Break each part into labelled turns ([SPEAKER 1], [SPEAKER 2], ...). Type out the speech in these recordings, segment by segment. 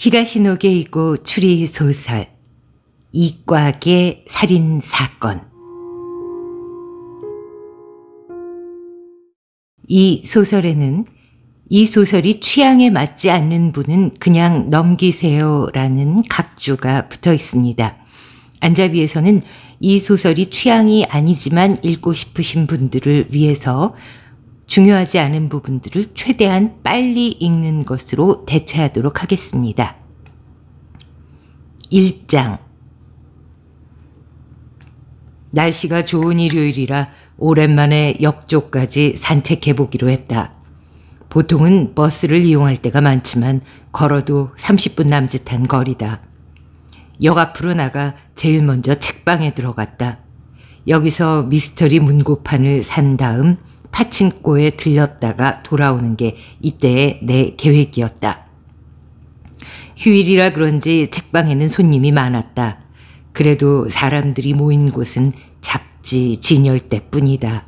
[SPEAKER 1] 히가시노게 이고 추리소설 이과계 살인사건 이 소설에는 이 소설이 취향에 맞지 않는 분은 그냥 넘기세요 라는 각주가 붙어 있습니다. 안자비에서는 이 소설이 취향이 아니지만 읽고 싶으신 분들을 위해서 중요하지 않은 부분들을 최대한 빨리 읽는 것으로 대체하도록 하겠습니다. 1장 날씨가 좋은 일요일이라 오랜만에 역조까지 산책해 보기로 했다. 보통은 버스를 이용할 때가 많지만 걸어도 30분 남짓한 거리다. 역 앞으로 나가 제일 먼저 책방에 들어갔다. 여기서 미스터리 문고판을 산 다음 파친코에 들렸다가 돌아오는 게 이때의 내 계획이었다. 휴일이라 그런지 책방에는 손님이 많았다. 그래도 사람들이 모인 곳은 잡지 진열대뿐이다.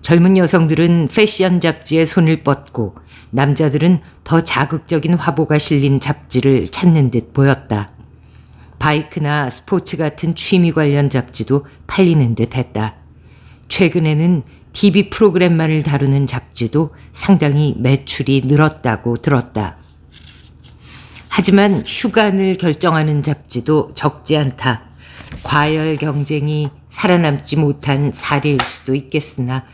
[SPEAKER 1] 젊은 여성들은 패션 잡지에 손을 뻗고 남자들은 더 자극적인 화보가 실린 잡지를 찾는 듯 보였다. 바이크나 스포츠 같은 취미 관련 잡지도 팔리는 듯 했다. 최근에는 TV 프로그램만을 다루는 잡지도 상당히 매출이 늘었다고 들었다. 하지만 휴관을 결정하는 잡지도 적지 않다. 과열 경쟁이 살아남지 못한 사례일 수도 있겠으나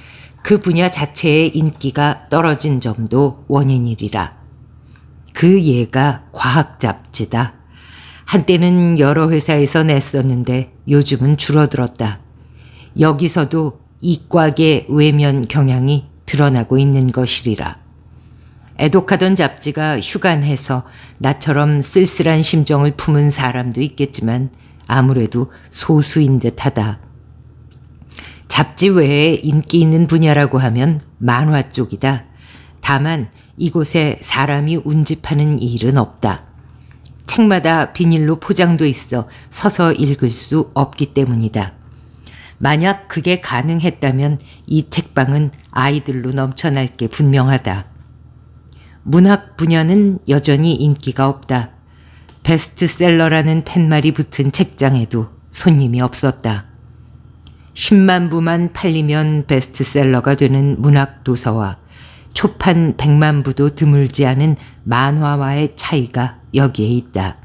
[SPEAKER 1] 그 분야 자체의 인기가 떨어진 점도 원인이리라. 그 예가 과학 잡지다. 한때는 여러 회사에서 냈었는데 요즘은 줄어들었다. 여기서도 이과계 외면 경향이 드러나고 있는 것이리라. 애독하던 잡지가 휴간해서 나처럼 쓸쓸한 심정을 품은 사람도 있겠지만 아무래도 소수인 듯하다. 잡지 외에 인기 있는 분야라고 하면 만화 쪽이다. 다만 이곳에 사람이 운집하는 일은 없다. 책마다 비닐로 포장돼 있어 서서 읽을 수 없기 때문이다. 만약 그게 가능했다면 이 책방은 아이들로 넘쳐날 게 분명하다. 문학 분야는 여전히 인기가 없다. 베스트셀러라는 팻말이 붙은 책장에도 손님이 없었다. 10만 부만 팔리면 베스트셀러가 되는 문학 도서와 초판 100만 부도 드물지 않은 만화와의 차이가 여기에 있다.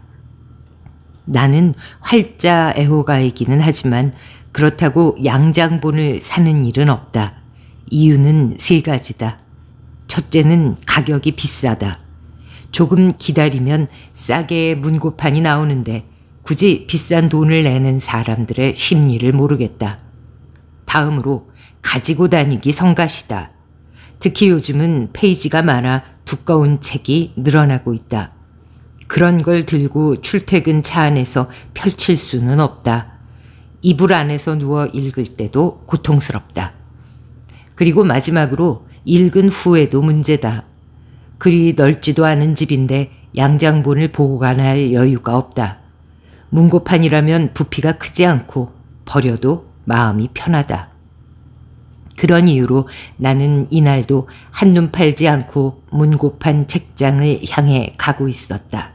[SPEAKER 1] 나는 활자 애호가이기는 하지만 그렇다고 양장본을 사는 일은 없다. 이유는 세 가지다. 첫째는 가격이 비싸다. 조금 기다리면 싸게 문고판이 나오는데 굳이 비싼 돈을 내는 사람들의 심리를 모르겠다. 다음으로 가지고 다니기 성가시다. 특히 요즘은 페이지가 많아 두꺼운 책이 늘어나고 있다. 그런 걸 들고 출퇴근 차 안에서 펼칠 수는 없다. 이불 안에서 누워 읽을 때도 고통스럽다. 그리고 마지막으로 읽은 후에도 문제다. 그리 넓지도 않은 집인데 양장본을 보관할 여유가 없다. 문고판이라면 부피가 크지 않고 버려도 마음이 편하다. 그런 이유로 나는 이날도 한눈 팔지 않고 문고판 책장을 향해 가고 있었다.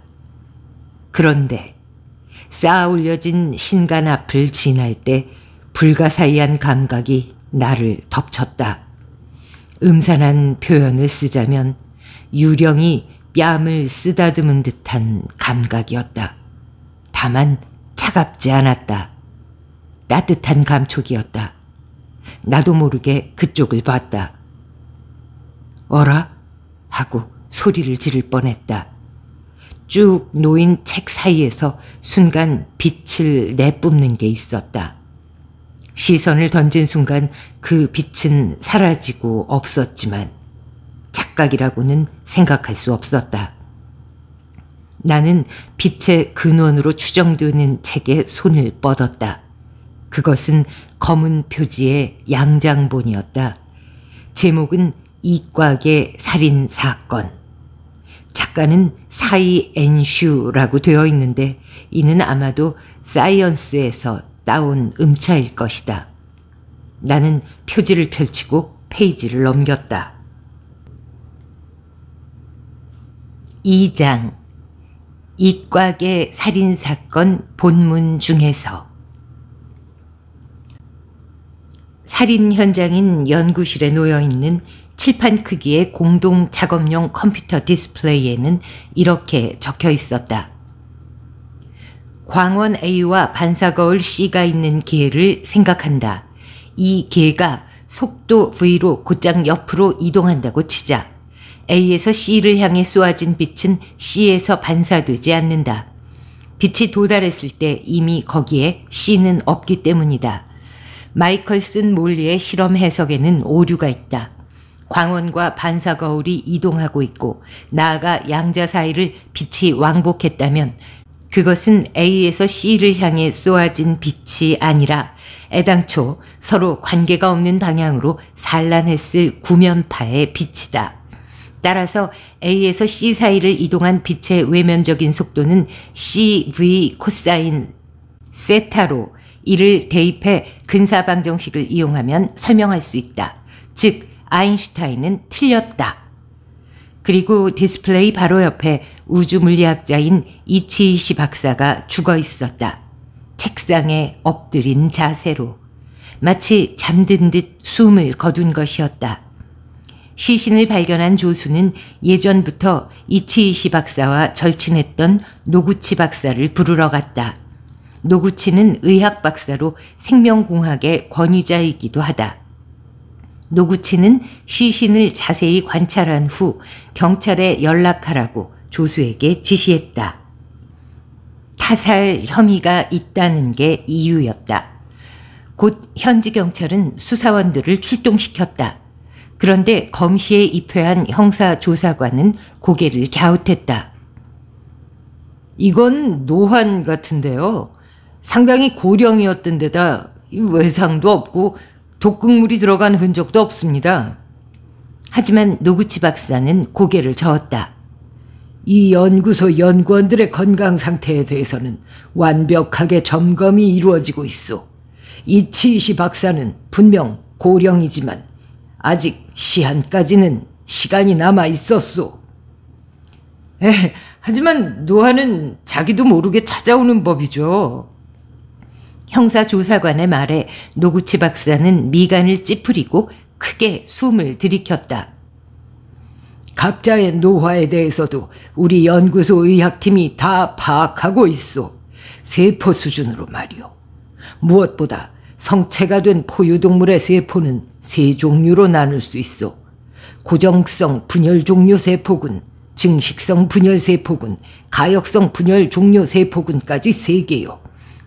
[SPEAKER 1] 그런데 쌓아 올려진 신간 앞을 지날 때 불가사의한 감각이 나를 덮쳤다. 음산한 표현을 쓰자면 유령이 뺨을 쓰다듬은 듯한 감각이었다. 다만 차갑지 않았다. 따뜻한 감촉이었다. 나도 모르게 그쪽을 봤다. 어라? 하고 소리를 지를 뻔했다. 쭉 놓인 책 사이에서 순간 빛을 내뿜는 게 있었다. 시선을 던진 순간 그 빛은 사라지고 없었지만 착각이라고는 생각할 수 없었다. 나는 빛의 근원으로 추정되는 책에 손을 뻗었다. 그것은 검은 표지의 양장본이었다. 제목은 이과계 살인 사건. 작가는 사이 앤슈라고 되어 있는데 이는 아마도 사이언스에서 따온 음차일 것이다. 나는 표지를 펼치고 페이지를 넘겼다. 2장 이과계 살인사건 본문 중에서 살인 현장인 연구실에 놓여있는 칠판 크기의 공동 작업용 컴퓨터 디스플레이에는 이렇게 적혀 있었다. 광원 A와 반사거울 C가 있는 기회를 생각한다. 이 개가 속도 V로 곧장 옆으로 이동한다고 치자. A에서 C를 향해 쏘아진 빛은 C에서 반사되지 않는다. 빛이 도달했을 때 이미 거기에 C는 없기 때문이다. 마이컬슨 몰리의 실험 해석에는 오류가 있다. 광원과 반사 거울이 이동하고 있고 나아가 양자 사이를 빛이 왕복했다면 그것은 A에서 C를 향해 쏘아진 빛이 아니라 애당초 서로 관계가 없는 방향으로 산란했을 구면파의 빛이다. 따라서 A에서 C 사이를 이동한 빛의 외면적인 속도는 CV 코사인 세타로 이를 대입해 근사방정식을 이용하면 설명할 수 있다. 즉 아인슈타인은 틀렸다. 그리고 디스플레이 바로 옆에 우주 물리학자인 이치이시 박사가 죽어 있었다. 책상에 엎드린 자세로. 마치 잠든 듯 숨을 거둔 것이었다. 시신을 발견한 조수는 예전부터 이치이시 박사와 절친했던 노구치 박사를 부르러 갔다. 노구치는 의학 박사로 생명공학의 권위자이기도 하다. 노구치는 시신을 자세히 관찰한 후 경찰에 연락하라고 조수에게 지시했다. 타살 혐의가 있다는 게 이유였다. 곧 현지 경찰은 수사원들을 출동시켰다. 그런데 검시에 입회한 형사조사관은 고개를 갸웃했다. 이건 노환 같은데요. 상당히 고령이었던 데다 외상도 없고 독극물이 들어간 흔적도 없습니다. 하지만 노구치 박사는 고개를 저었다. 이 연구소 연구원들의 건강 상태에 대해서는 완벽하게 점검이 이루어지고 있어. 이치이시 박사는 분명 고령이지만 아직 시한까지는 시간이 남아 있었소. 에, 하지만 노화는 자기도 모르게 찾아오는 법이죠. 형사조사관의 말에 노구치 박사는 미간을 찌푸리고 크게 숨을 들이켰다. 각자의 노화에 대해서도 우리 연구소 의학팀이 다 파악하고 있어. 세포 수준으로 말이오. 무엇보다 성체가 된 포유동물의 세포는 세 종류로 나눌 수 있어. 고정성 분열 종료 세포군, 증식성 분열 세포군, 가역성 분열 종료 세포군까지 세 개요.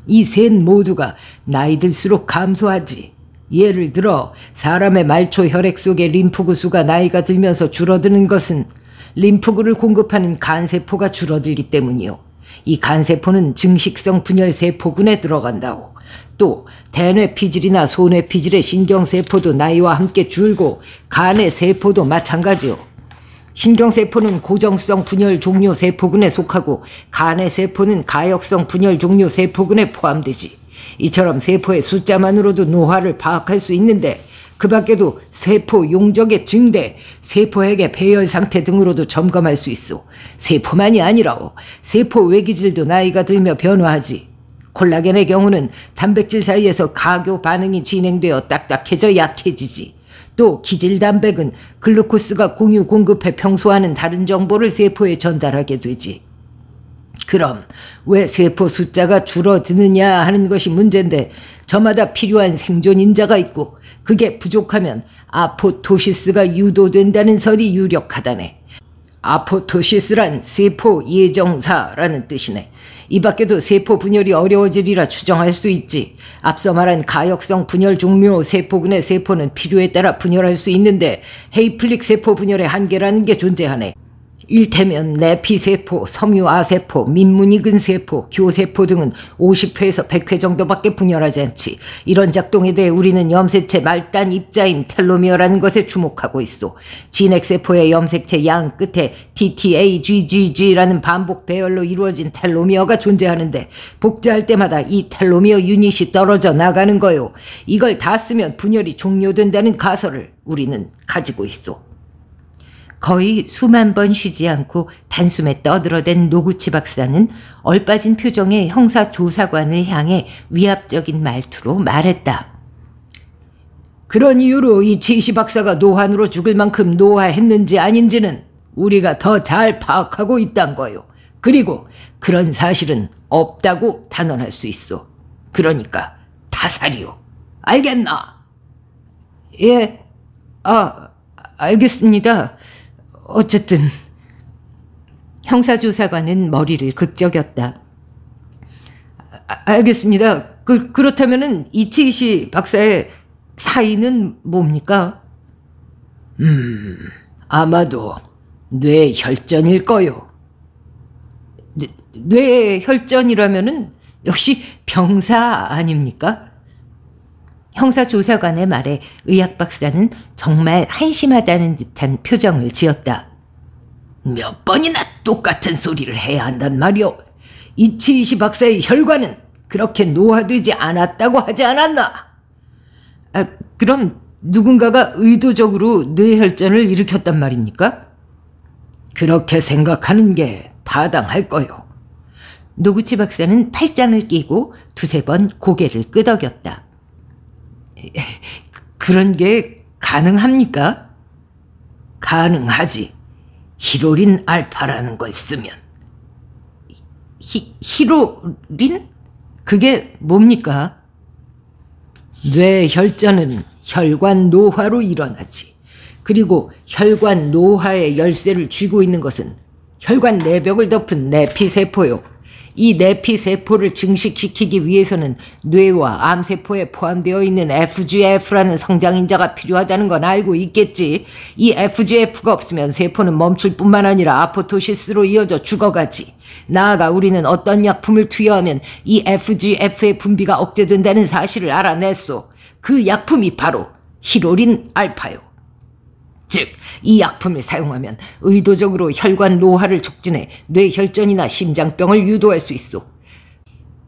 [SPEAKER 1] 이셋 모두가 나이 들수록 감소하지. 예를 들어 사람의 말초 혈액 속의 림프구 수가 나이가 들면서 줄어드는 것은 림프구를 공급하는 간세포가 줄어들기 때문이요. 이 간세포는 증식성 분열세포군에 들어간다오. 또 대뇌 피질이나 소뇌 피질의 신경세포도 나이와 함께 줄고 간의 세포도 마찬가지요. 신경세포는 고정성 분열 종료 세포군에 속하고 간의 세포는 가역성 분열 종료 세포군에 포함되지. 이처럼 세포의 숫자만으로도 노화를 파악할 수 있는데 그 밖에도 세포 용적의 증대, 세포핵의 배열 상태 등으로도 점검할 수 있어. 세포만이 아니라 세포 외기질도 나이가 들며 변화하지. 콜라겐의 경우는 단백질 사이에서 가교 반응이 진행되어 딱딱해져 약해지지. 또 기질단백은 글루코스가 공유 공급해 평소와는 다른 정보를 세포에 전달하게 되지. 그럼 왜 세포 숫자가 줄어드느냐 하는 것이 문제인데 저마다 필요한 생존 인자가 있고 그게 부족하면 아포토시스가 유도된다는 설이 유력하다네. 아포토시스란 세포 예정사라는 뜻이네. 이 밖에도 세포 분열이 어려워지리라 추정할 수 있지. 앞서 말한 가역성 분열 종류 세포군의 세포는 필요에 따라 분열할 수 있는데 헤이플릭 세포 분열의 한계라는 게 존재하네. 일테면 내피세포, 섬유아세포, 민문이근세포, 교세포 등은 50회에서 100회 정도밖에 분열하지 않지. 이런 작동에 대해 우리는 염색체 말단 입자인 텔로미어라는 것에 주목하고 있어. 진핵세포의 염색체 양 끝에 TTAGGG라는 반복 배열로 이루어진 텔로미어가 존재하는데 복제할 때마다 이 텔로미어 유닛이 떨어져 나가는 거요. 이걸 다 쓰면 분열이 종료된다는 가설을 우리는 가지고 있어. 거의 수만 번 쉬지 않고 단숨에 떠들어댄 노구치 박사는 얼빠진 표정의 형사조사관을 향해 위압적인 말투로 말했다. 그런 이유로 이 지시 박사가 노환으로 죽을 만큼 노화했는지 아닌지는 우리가 더 잘 파악하고 있단 거요. 그리고 그런 사실은 없다고 단언할 수 있어. 그러니까 다살이요. 알겠나? 예, 아, 알겠습니다. 어쨌든 형사조사관은 머리를 극적였다. 아, 알겠습니다. 그, 그렇다면 이치이시 박사의 사인은 뭡니까? 음, 아마도 뇌혈전일 거요. 뇌, 혈전이라면 역시 병사 아닙니까? 형사조사관의 말에 의학 박사는 정말 한심하다는 듯한 표정을 지었다. 몇 번이나 똑같은 소리를 해야 한단 말이오. 이치이시 박사의 혈관은 그렇게 노화되지 않았다고 하지 않았나? 아, 그럼 누군가가 의도적으로 뇌혈전을 일으켰단 말입니까? 그렇게 생각하는 게 타당할 거요. 노구치 박사는 팔짱을 끼고 두세 번 고개를 끄덕였다. 그런 게 가능합니까? 가능하지. 히로린 알파라는 걸 쓰면. 히, 히로린? 그게 뭡니까? 뇌 혈전은 혈관 노화로 일어나지. 그리고 혈관 노화의 열쇠를 쥐고 있는 것은 혈관 내벽을 덮은 내피세포요. 이 내피 세포를 증식시키기 위해서는 뇌와 암세포에 포함되어 있는 FGF라는 성장인자가 필요하다는 건 알고 있겠지. 이 FGF가 없으면 세포는 멈출 뿐만 아니라 아포토시스로 이어져 죽어가지. 나아가 우리는 어떤 약품을 투여하면 이 FGF의 분비가 억제된다는 사실을 알아냈소. 그 약품이 바로 히로린 알파요. 즉, 이 약품을 사용하면 의도적으로 혈관 노화를 촉진해 뇌혈전이나 심장병을 유도할 수 있어.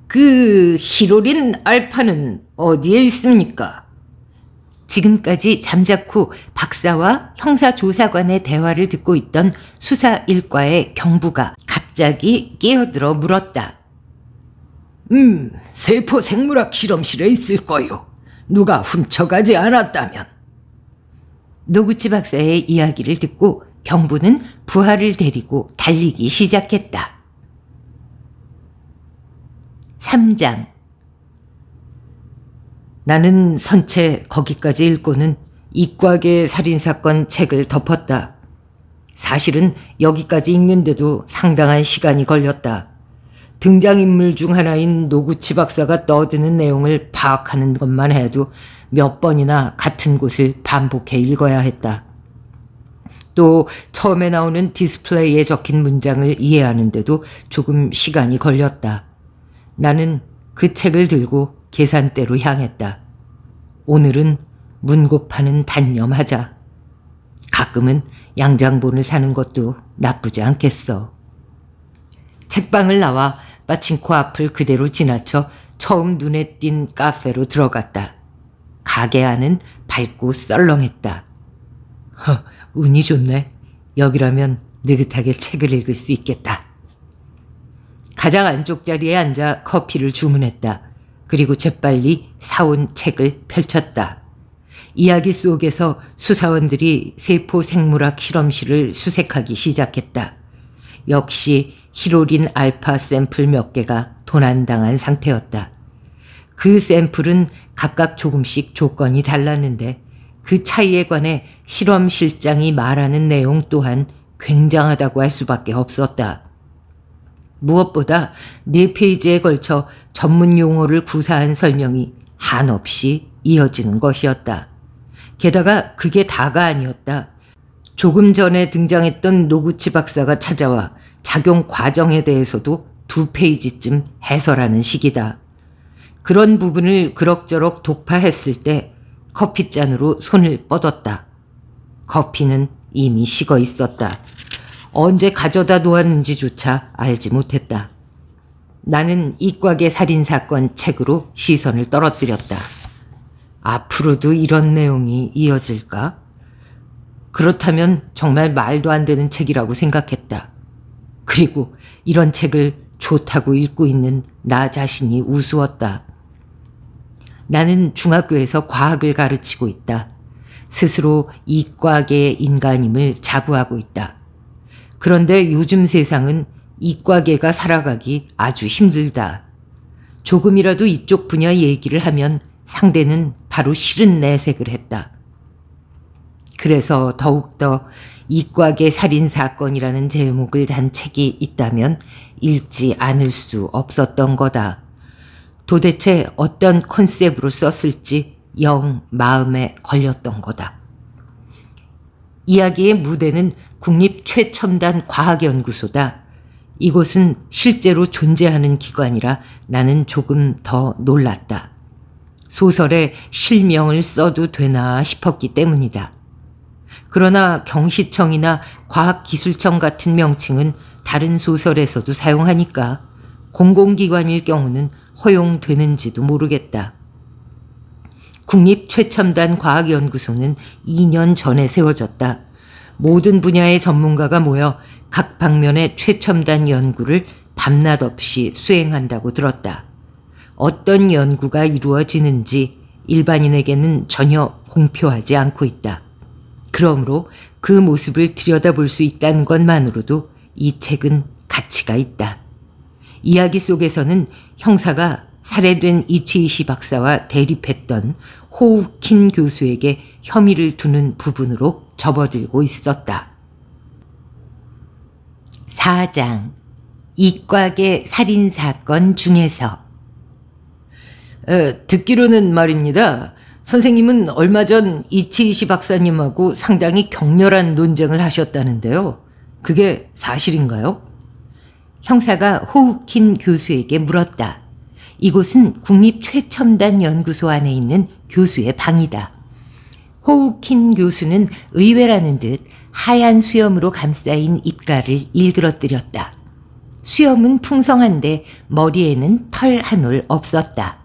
[SPEAKER 1] 그 히로린 알파는 어디에 있습니까? 지금까지 잠자코 박사와 형사조사관의 대화를 듣고 있던 수사 일과의 경부가 갑자기 끼어들어 물었다. 음, 세포 생물학 실험실에 있을 거요. 누가 훔쳐가지 않았다면. 노구치 박사의 이야기를 듣고 경부는 부하를 데리고 달리기 시작했다. 3장 나는 선체 거기까지 읽고는 이과계 살인사건 책을 덮었다. 사실은 여기까지 읽는데도 상당한 시간이 걸렸다. 등장인물 중 하나인 노구치 박사가 떠드는 내용을 파악하는 것만 해도 몇 번이나 같은 곳을 반복해 읽어야 했다. 또 처음에 나오는 디스플레이에 적힌 문장을 이해하는데도 조금 시간이 걸렸다. 나는 그 책을 들고 계산대로 향했다. 오늘은 문고파는 단념하자. 가끔은 양장본을 사는 것도 나쁘지 않겠어. 책방을 나와 마침 코앞을 그대로 지나쳐 처음 눈에 띈 카페로 들어갔다. 가게 안은 밝고 썰렁했다. 허, 운이 좋네. 여기라면 느긋하게 책을 읽을 수 있겠다. 가장 안쪽 자리에 앉아 커피를 주문했다. 그리고 재빨리 사온 책을 펼쳤다. 이야기 속에서 수사원들이 세포 생물학 실험실을 수색하기 시작했다. 역시 히로린 알파 샘플 몇 개가 도난당한 상태였다. 그 샘플은 각각 조금씩 조건이 달랐는데 그 차이에 관해 실험 실장이 말하는 내용 또한 굉장하다고 할 수밖에 없었다. 무엇보다 네 페이지에 걸쳐 전문 용어를 구사한 설명이 한없이 이어지는 것이었다. 게다가 그게 다가 아니었다. 조금 전에 등장했던 노구치 박사가 찾아와 작용 과정에 대해서도 두 페이지쯤 해설하는 식이다 그런 부분을 그럭저럭 독파했을 때 커피잔으로 손을 뻗었다. 커피는 이미 식어 있었다. 언제 가져다 놓았는지조차 알지 못했다. 나는 이과계 살인사건 책으로 시선을 떨어뜨렸다. 앞으로도 이런 내용이 이어질까? 그렇다면 정말 말도 안 되는 책이라고 생각했다. 그리고 이런 책을 좋다고 읽고 있는 나 자신이 우스웠다. 나는 중학교에서 과학을 가르치고 있다. 스스로 이과계의 인간임을 자부하고 있다. 그런데 요즘 세상은 이과계가 살아가기 아주 힘들다. 조금이라도 이쪽 분야 얘기를 하면 상대는 바로 싫은 내색을 했다. 그래서 더욱더 이과계 살인사건이라는 제목을 단 책이 있다면 읽지 않을 수 없었던 거다. 도대체 어떤 컨셉으로 썼을지 영 마음에 걸렸던 거다. 이야기의 무대는 국립 최첨단 과학연구소다. 이곳은 실제로 존재하는 기관이라 나는 조금 더 놀랐다. 소설에 실명을 써도 되나 싶었기 때문이다. 그러나 경시청이나 과학기술청 같은 명칭은 다른 소설에서도 사용하니까 공공기관일 경우는 허용되는지도 모르겠다. 국립 최첨단 과학연구소는 2년 전에 세워졌다. 모든 분야의 전문가가 모여 각 방면의 최첨단 연구를 밤낮 없이 수행한다고 들었다. 어떤 연구가 이루어지는지 일반인에게는 전혀 공표하지 않고 있다. 그러므로 그 모습을 들여다볼 수 있다는 것만으로도 이 책은 가치가 있다. 이야기 속에서는 형사가 살해된 이치이시 박사와 대립했던 호우킨 교수에게 혐의를 두는 부분으로 접어들고 있었다. 4장 이과계 살인사건 중에서 에, 어, 듣기로는 말입니다. 선생님은 얼마 전 이치이시 박사님하고 상당히 격렬한 논쟁을 하셨다는데요. 그게 사실인가요? 형사가 호우킨 교수에게 물었다. 이곳은 국립 최첨단 연구소 안에 있는 교수의 방이다. 호우킨 교수는 의외라는 듯 하얀 수염으로 감싸인 입가를 일그러뜨렸다. 수염은 풍성한데 머리에는 털 한 올 없었다.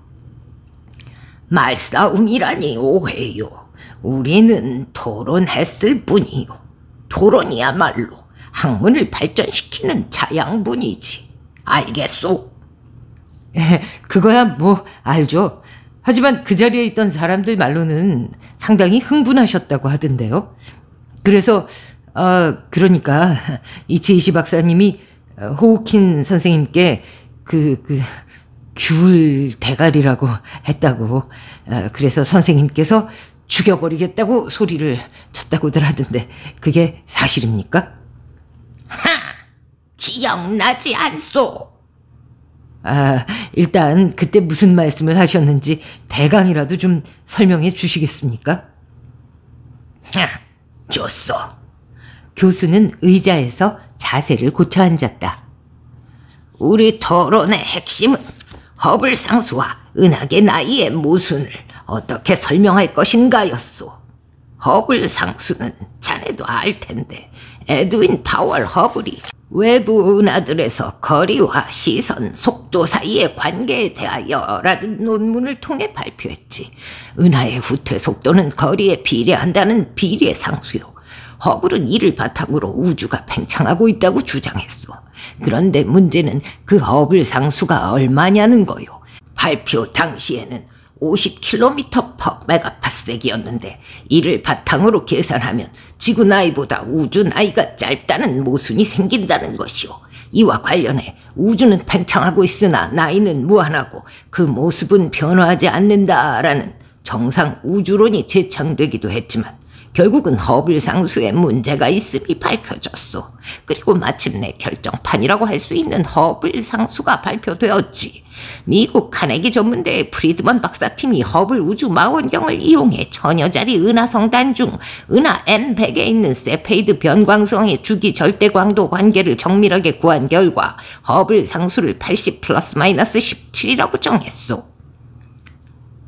[SPEAKER 1] 말싸움이라니 오해요. 우리는 토론했을 뿐이요. 토론이야말로 학문을 발전시키는 자양분이지. 알겠소? 그거야 뭐 알죠. 하지만 그 자리에 있던 사람들 말로는 상당히 흥분하셨다고 하던데요. 그래서 어, 그러니까 이치이시 박사님이 어, 호우킨 선생님께 그, 그, 귤 대가리라고 했다고 어, 그래서 선생님께서 죽여버리겠다고 소리를 쳤다고들 하던데 그게 사실입니까? 하! 기억나지 않소. 아, 일단 그때 무슨 말씀을 하셨는지 대강이라도 좀 설명해 주시겠습니까? 하, 좋소 교수는 의자에서 자세를 고쳐 앉았다. 우리 토론의 핵심은 허블상수와 은하계 나이의 모순을 어떻게 설명할 것인가였소. 허블상수는 자네도 알 텐데 에드윈 파월 허블이 외부 은하들에서 거리와 시선, 속도 사이의 관계에 대하여 라는 논문을 통해 발표했지. 은하의 후퇴 속도는 거리에 비례한다는 비례 상수요. 허블은 이를 바탕으로 우주가 팽창하고 있다고 주장했어 그런데 문제는 그 허블 상수가 얼마냐는 거요. 발표 당시에는 50km per 메가파섹이었는데 이를 바탕으로 계산하면 지구 나이보다 우주 나이가 짧다는 모순이 생긴다는 것이오. 이와 관련해 우주는 팽창하고 있으나 나이는 무한하고 그 모습은 변화하지 않는다라는 정상 우주론이 재창되기도 했지만 결국은 허블 상수에 문제가 있음이 밝혀졌소. 그리고 마침내 결정판이라고 할 수 있는 허블 상수가 발표되었지. 미국 카네기 전문대의 프리드먼 박사팀이 허블 우주 망원경을 이용해 처녀자리 은하성단 중 은하 M100에 있는 세페이드 변광성의 주기 절대 광도 관계를 정밀하게 구한 결과 허블 상수를 80 플러스 마이너스 17이라고 정했소.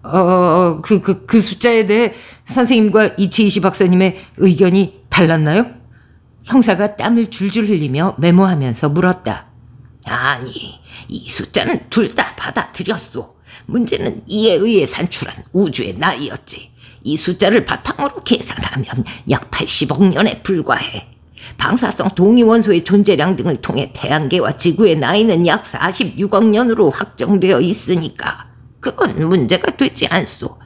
[SPEAKER 1] 어, 그, 그, 그 숫자에 대해 선생님과 이치이시 박사님의 의견이 달랐나요? 형사가 땀을 줄줄 흘리며 메모하면서 물었다. 아니, 이 숫자는 둘 다 받아들였소. 문제는 이에 의해 산출한 우주의 나이였지. 이 숫자를 바탕으로 계산하면 약 80억 년에 불과해. 방사성 동위원소의 존재량 등을 통해 태양계와 지구의 나이는 약 46억 년으로 확정되어 있으니까 그건 문제가 되지 않소.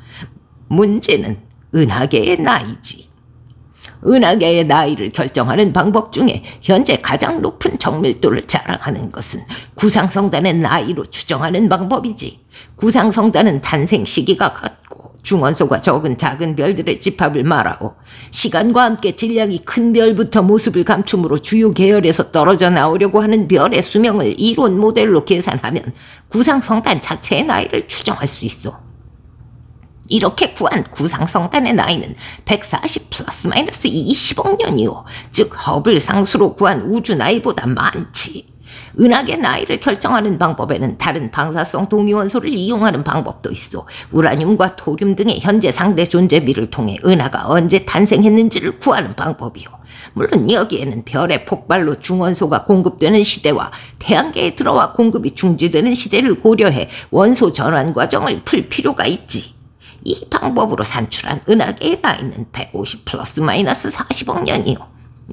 [SPEAKER 1] 문제는 은하계의 나이지. 은하계의 나이를 결정하는 방법 중에 현재 가장 높은 정밀도를 자랑하는 것은 구상성단의 나이로 추정하는 방법이지. 구상성단은 탄생 시기가 같고 중원소가 적은 작은 별들의 집합을 말하고 시간과 함께 질량이 큰 별부터 모습을 감춤으로 주요 계열에서 떨어져 나오려고 하는 별의 수명을 이론 모델로 계산하면 구상성단 자체의 나이를 추정할 수 있어. 이렇게 구한 구상성단의 나이는 140 플러스 마이너스 20억 년이요. 즉 허블 상수로 구한 우주 나이보다 많지. 은하계 나이를 결정하는 방법에는 다른 방사성 동위원소를 이용하는 방법도 있어 우라늄과 토륨 등의 현재 상대 존재비를 통해 은하가 언제 탄생했는지를 구하는 방법이요. 물론 여기에는 별의 폭발로 중원소가 공급되는 시대와 태양계에 들어와 공급이 중지되는 시대를 고려해 원소 전환 과정을 풀 필요가 있지. 이 방법으로 산출한 은하계의나이는150 플러스 마이너스 40억 년이요.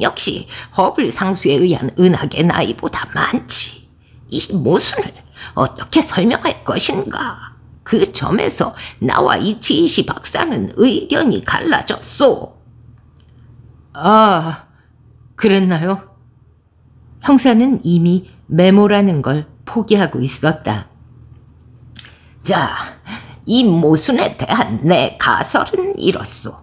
[SPEAKER 1] 역시 허블 상수에 의한 은하계 나이보다 많지. 이 모순을 어떻게 설명할 것인가? 그 점에서 나와 이치이시 박사는 의견이 갈라졌소. 아, 그랬나요? 형사는 이미 메모라는 걸 포기하고 있었다. 자, 이 모순에 대한 내 가설은 이렇소.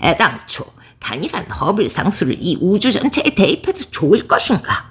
[SPEAKER 1] 애당초 단일한 허블 상수를 이 우주 전체에 대입해도 좋을 것인가?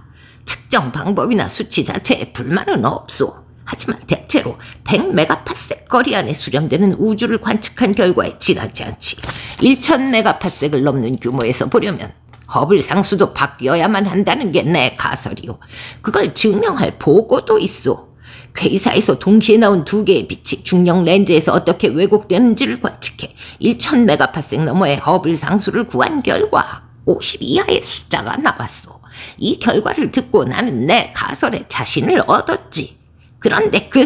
[SPEAKER 1] 측정 방법이나 수치 자체에 불만은 없소. 하지만 대체로 100메가파섹 거리 안에 수렴되는 우주를 관측한 결과에 지나지 않지 1000메가파섹을 넘는 규모에서 보려면 허블 상수도 바뀌어야만 한다는 게 내가설이오 그걸 증명할 보고도 있소 괴사에서 동시에 나온 두 개의 빛이 중력 렌즈에서 어떻게 왜곡되는지를 관측해 1000메가파생 너머의 허블 상수를 구한 결과 50 이하의 숫자가 나왔소. 이 결과를 듣고 나는 내 가설에 자신을 얻었지. 그런데 그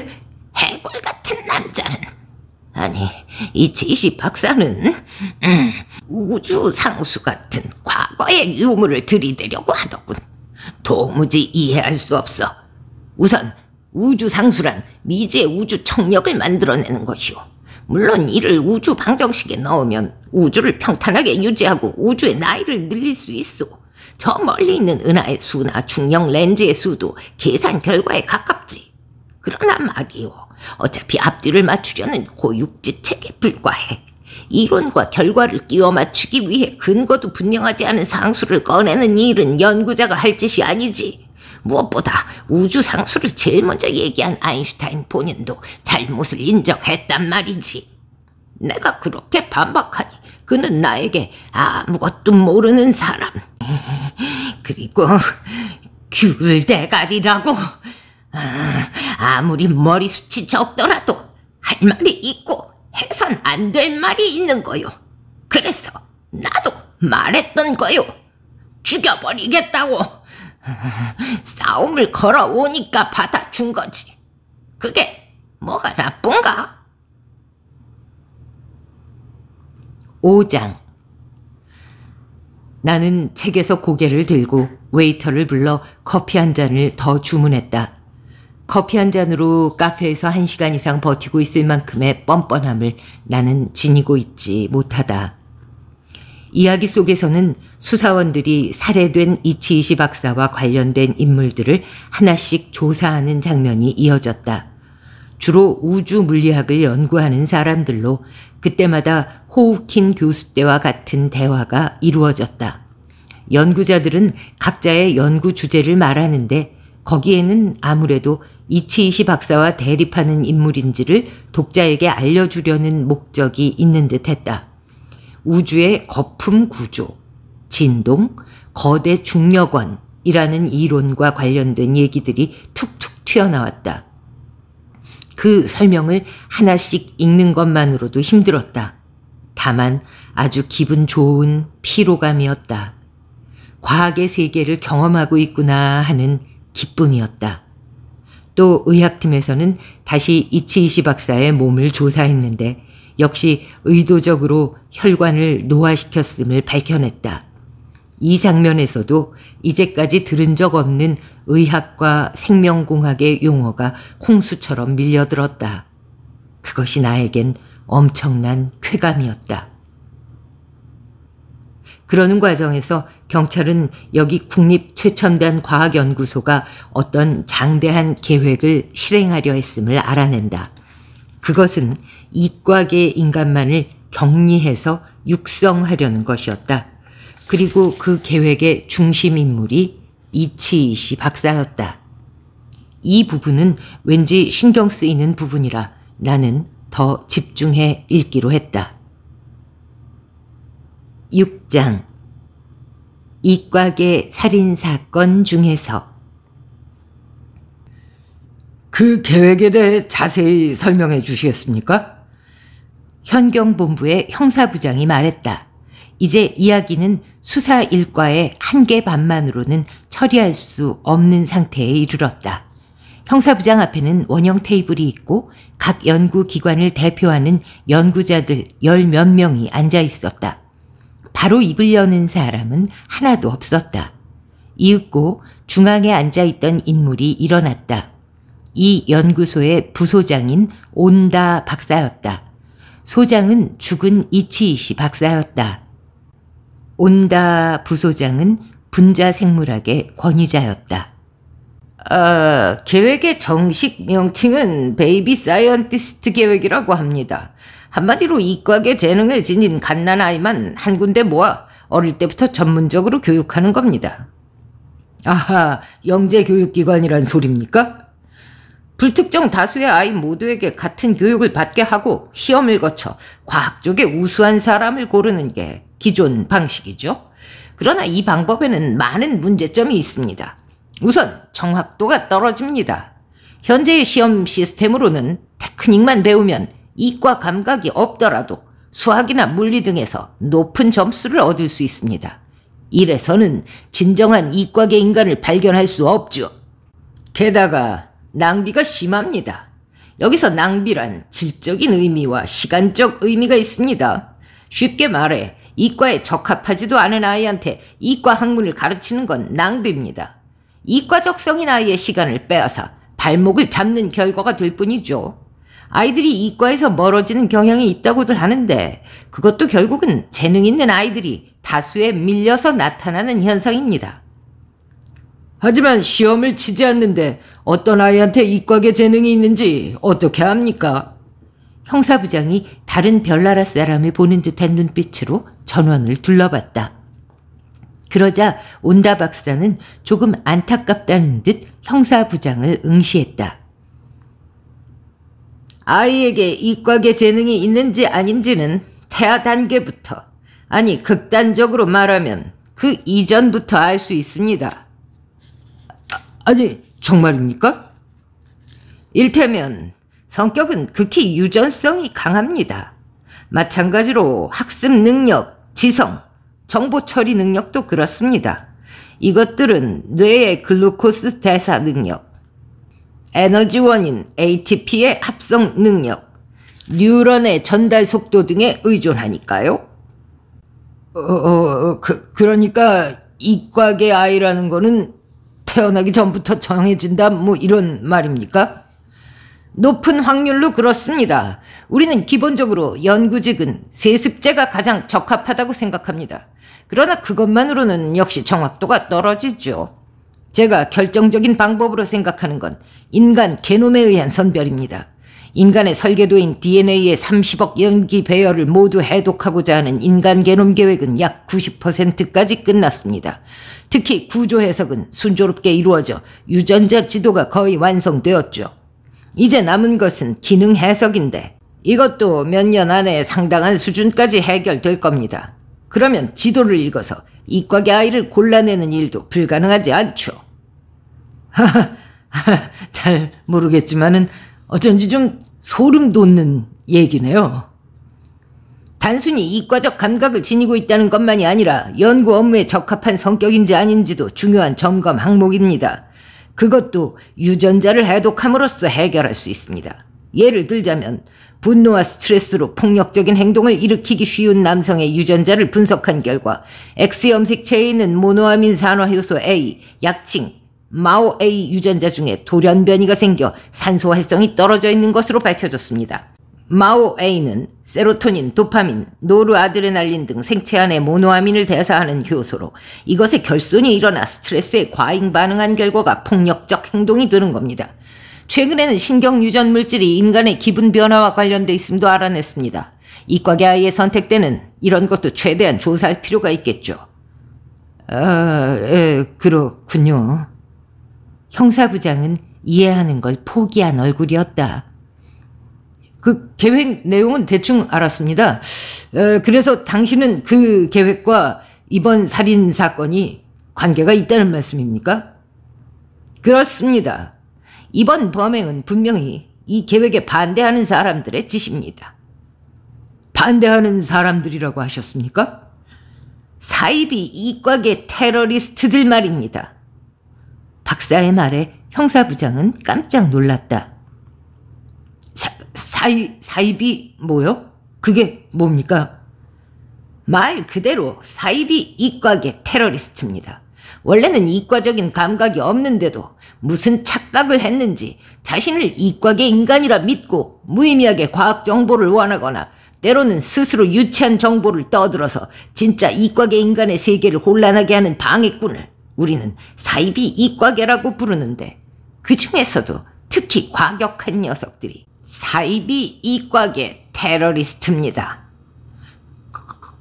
[SPEAKER 1] 해골 같은 남자는 아니 이 제시 박사는 음, 우주 상수 같은 과거의 유물을 들이대려고 하더군. 도무지 이해할 수 없어. 우선 우주상수란 미지의 우주 청력을 만들어내는 것이오. 물론 이를 우주 방정식에 넣으면 우주를 평탄하게 유지하고 우주의 나이를 늘릴 수 있어. 저 멀리 있는 은하의 수나 중형 렌즈의 수도 계산 결과에 가깝지. 그러나 말이오. 어차피 앞뒤를 맞추려는 고육지책에 불과해. 이론과 결과를 끼워 맞추기 위해 근거도 분명하지 않은 상수를 꺼내는 일은 연구자가 할 짓이 아니지. 무엇보다 우주 상수를 제일 먼저 얘기한 아인슈타인 본인도 잘못을 인정했단 말이지. 내가 그렇게 반박하니 그는 나에게 아무것도 모르는 사람. 그리고 귤대가리라고. 아, 아무리 머리숱이 적더라도 할 말이 있고 해선 안 될 말이 있는 거요. 그래서 나도 말했던 거요. 죽여버리겠다고. 싸움을 걸어오니까 받아준 거지. 그게 뭐가 나쁜가? 5장 나는 책에서 고개를 들고 웨이터를 불러 커피 한 잔을 더 주문했다. 커피 한 잔으로 카페에서 한 시간 이상 버티고 있을 만큼의 뻔뻔함을 나는 지니고 있지 못하다. 이야기 속에서는 수사원들이 살해된 이치이시 박사와 관련된 인물들을 하나씩 조사하는 장면이 이어졌다. 주로 우주 물리학을 연구하는 사람들로 그때마다 호우킨 교수 때와 같은 대화가 이루어졌다. 연구자들은 각자의 연구 주제를 말하는데 거기에는 아무래도 이치이시 박사와 대립하는 인물인지를 독자에게 알려주려는 목적이 있는 듯 했다. 우주의 거품 구조, 진동, 거대 중력원이라는 이론과 관련된 얘기들이 툭툭 튀어나왔다. 그 설명을 하나씩 읽는 것만으로도 힘들었다. 다만 아주 기분 좋은 피로감이었다. 과학의 세계를 경험하고 있구나 하는 기쁨이었다. 또 의학팀에서는 다시 이치이시 박사의 몸을 조사했는데 역시 의도적으로 혈관을 노화시켰음을 밝혀냈다. 이 장면에서도 이제까지 들은 적 없는 의학과 생명공학의 용어가 홍수처럼 밀려들었다. 그것이 나에겐 엄청난 쾌감이었다. 그러는 과정에서 경찰은 여기 국립최첨단 과학연구소가 어떤 장대한 계획을 실행하려 했음을 알아낸다. 그것은 이과계 인간만을 격리해서 육성하려는 것이었다. 그리고 그 계획의 중심 인물이 이치이시 박사였다. 이 부분은 왠지 신경 쓰이는 부분이라 나는 더 집중해 읽기로 했다. 6장 이과계 살인사건 중에서 그 계획에 대해 자세히 설명해 주시겠습니까? 현경본부의 형사부장이 말했다. 이제 이야기는 수사 일과의 한계 반만으로는 처리할 수 없는 상태에 이르렀다. 형사부장 앞에는 원형 테이블이 있고 각 연구기관을 대표하는 연구자들 열 몇 명이 앉아 있었다. 바로 입을 여는 사람은 하나도 없었다. 이윽고 중앙에 앉아 있던 인물이 일어났다. 이 연구소의 부소장인 온다 박사였다. 소장은 죽은 이치이시 박사였다. 온다 부소장은 분자생물학의 권위자였다. 아, 계획의 정식 명칭은 베이비 사이언티스트 계획이라고 합니다. 한마디로 이과계 재능을 지닌 갓난 아이만 한 군데 모아 어릴 때부터 전문적으로 교육하는 겁니다. 아하, 영재교육기관이란 소립니까? 불특정 다수의 아이 모두에게 같은 교육을 받게 하고 시험을 거쳐 과학 쪽에 우수한 사람을 고르는 게 기존 방식이죠. 그러나 이 방법에는 많은 문제점이 있습니다. 우선 정확도가 떨어집니다. 현재의 시험 시스템으로는 테크닉만 배우면 이과 감각이 없더라도 수학이나 물리 등에서 높은 점수를 얻을 수 있습니다. 이래서는 진정한 이과계 인간을 발견할 수 없죠. 게다가 낭비가 심합니다. 여기서 낭비란 질적인 의미와 시간적 의미가 있습니다. 쉽게 말해 이과에 적합하지도 않은 아이한테 이과 학문을 가르치는 건 낭비입니다. 이과적성인 아이의 시간을 빼앗아 발목을 잡는 결과가 될 뿐이죠. 아이들이 이과에서 멀어지는 경향이 있다고들 하는데 그것도 결국은 재능 있는 아이들이 다수에 밀려서 나타나는 현상입니다. 하지만 시험을 치지 않는데 어떤 아이한테 이과계 재능이 있는지 어떻게 합니까? 형사부장이 다른 별나라 사람을 보는 듯한 눈빛으로 전원을 둘러봤다. 그러자 온다 박사는 조금 안타깝다는 듯 형사부장을 응시했다. 아이에게 이과계 재능이 있는지 아닌지는 태아 단계부터, 아니 극단적으로 말하면 그 이전부터 알 수 있습니다. 아니, 정말입니까? 일테면 성격은 극히 유전성이 강합니다. 마찬가지로 학습 능력, 지성, 정보 처리 능력도 그렇습니다. 이것들은 뇌의 글루코스 대사 능력, 에너지 원인 ATP의 합성 능력, 뉴런의 전달 속도 등에 의존하니까요. 어, 어, 어 그, 그러니까 이과계 아이라는 거는 태어나기 전부터 정해진다 뭐 이런 말입니까? 높은 확률로 그렇습니다. 우리는 기본적으로 연구직은 세습제가 가장 적합하다고 생각합니다. 그러나 그것만으로는 역시 정확도가 떨어지죠. 제가 결정적인 방법으로 생각하는 건 인간 개놈에 의한 선별입니다. 인간의 설계도인 DNA의 30억 연기 배열을 모두 해독하고자 하는 인간 개놈 계획은 약 90%까지 끝났습니다. 특히 구조 해석은 순조롭게 이루어져 유전자 지도가 거의 완성되었죠. 이제 남은 것은 기능 해석인데 이것도 몇 년 안에 상당한 수준까지 해결될 겁니다. 그러면 지도를 읽어서 이과계 아이를 골라내는 일도 불가능하지 않죠. 잘 모르겠지만은 어쩐지 좀 소름 돋는 얘기네요. 단순히 이과적 감각을 지니고 있다는 것만이 아니라 연구 업무에 적합한 성격인지 아닌지도 중요한 점검 항목입니다. 그것도 유전자를 해독함으로써 해결할 수 있습니다. 예를 들자면 분노와 스트레스로 폭력적인 행동을 일으키기 쉬운 남성의 유전자를 분석한 결과 X 염색체에 있는 모노아민 산화효소 A, 약칭 마오 A 유전자 중에 돌연변이가 생겨 산소 활성이 떨어져 있는 것으로 밝혀졌습니다. 마오에이는 세로토닌, 도파민, 노르아드레날린 등 생체 안의 모노아민을 대사하는 효소로 이것의 결손이 일어나 스트레스에 과잉 반응한 결과가 폭력적 행동이 되는 겁니다. 최근에는 신경유전 물질이 인간의 기분 변화와 관련돼 있음도 알아냈습니다. 이과계 아이의 선택 때는 이런 것도 최대한 조사할 필요가 있겠죠. 아, 예, 그렇군요. 형사부장은 이해하는 걸 포기한 얼굴이었다. 그 계획 내용은 대충 알았습니다. 어, 그래서 당신은 그 계획과 이번 살인 사건이 관계가 있다는 말씀입니까? 그렇습니다. 이번 범행은 분명히 이 계획에 반대하는 사람들의 짓입니다. 반대하는 사람들이라고 하셨습니까? 사이비 이과계 테러리스트들 말입니다. 박사의 말에 형사부장은 깜짝 놀랐다. 사이, 사이비 뭐요? 그게 뭡니까? 말 그대로 사이비 이과계 테러리스트입니다. 원래는 이과적인 감각이 없는데도 무슨 착각을 했는지 자신을 이과계 인간이라 믿고 무의미하게 과학 정보를 원하거나 때로는 스스로 유치한 정보를 떠들어서 진짜 이과계 인간의 세계를 혼란하게 하는 방해꾼을 우리는 사이비 이과계라고 부르는데 그 중에서도 특히 과격한 녀석들이 사이비 이과계 테러리스트입니다.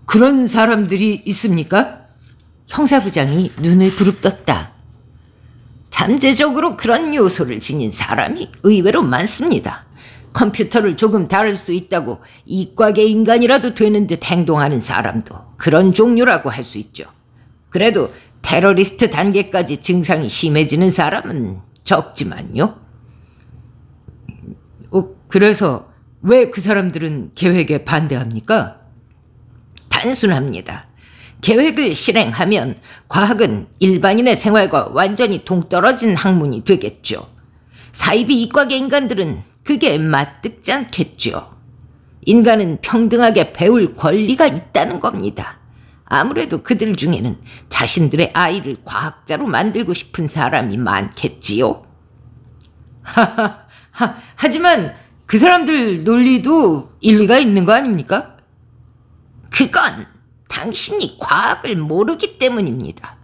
[SPEAKER 1] 그, 런 사람들이 있습니까? 형사부장이 눈을 부릅떴다. 잠재적으로 그런 요소를 지닌 사람이 의외로 많습니다. 컴퓨터를 조금 다룰 수 있다고 이과계 인간이라도 되는 듯 행동하는 사람도 그런 종류라고 할 수 있죠. 그래도 테러리스트 단계까지 증상이 심해지는 사람은 적지만요. 그래서 왜 그 사람들은 계획에 반대합니까? 단순합니다. 계획을 실행하면 과학은 일반인의 생활과 완전히 동떨어진 학문이 되겠죠. 사이비 이과계 인간들은 그게 맞득지 않겠죠. 인간은 평등하게 배울 권리가 있다는 겁니다. 아무래도 그들 중에는 자신들의 아이를 과학자로 만들고 싶은 사람이 많겠지요. 하하하. 하지만 그 사람들 논리도 일리가 있는 거 아닙니까? 그건 당신이 과학을 모르기 때문입니다.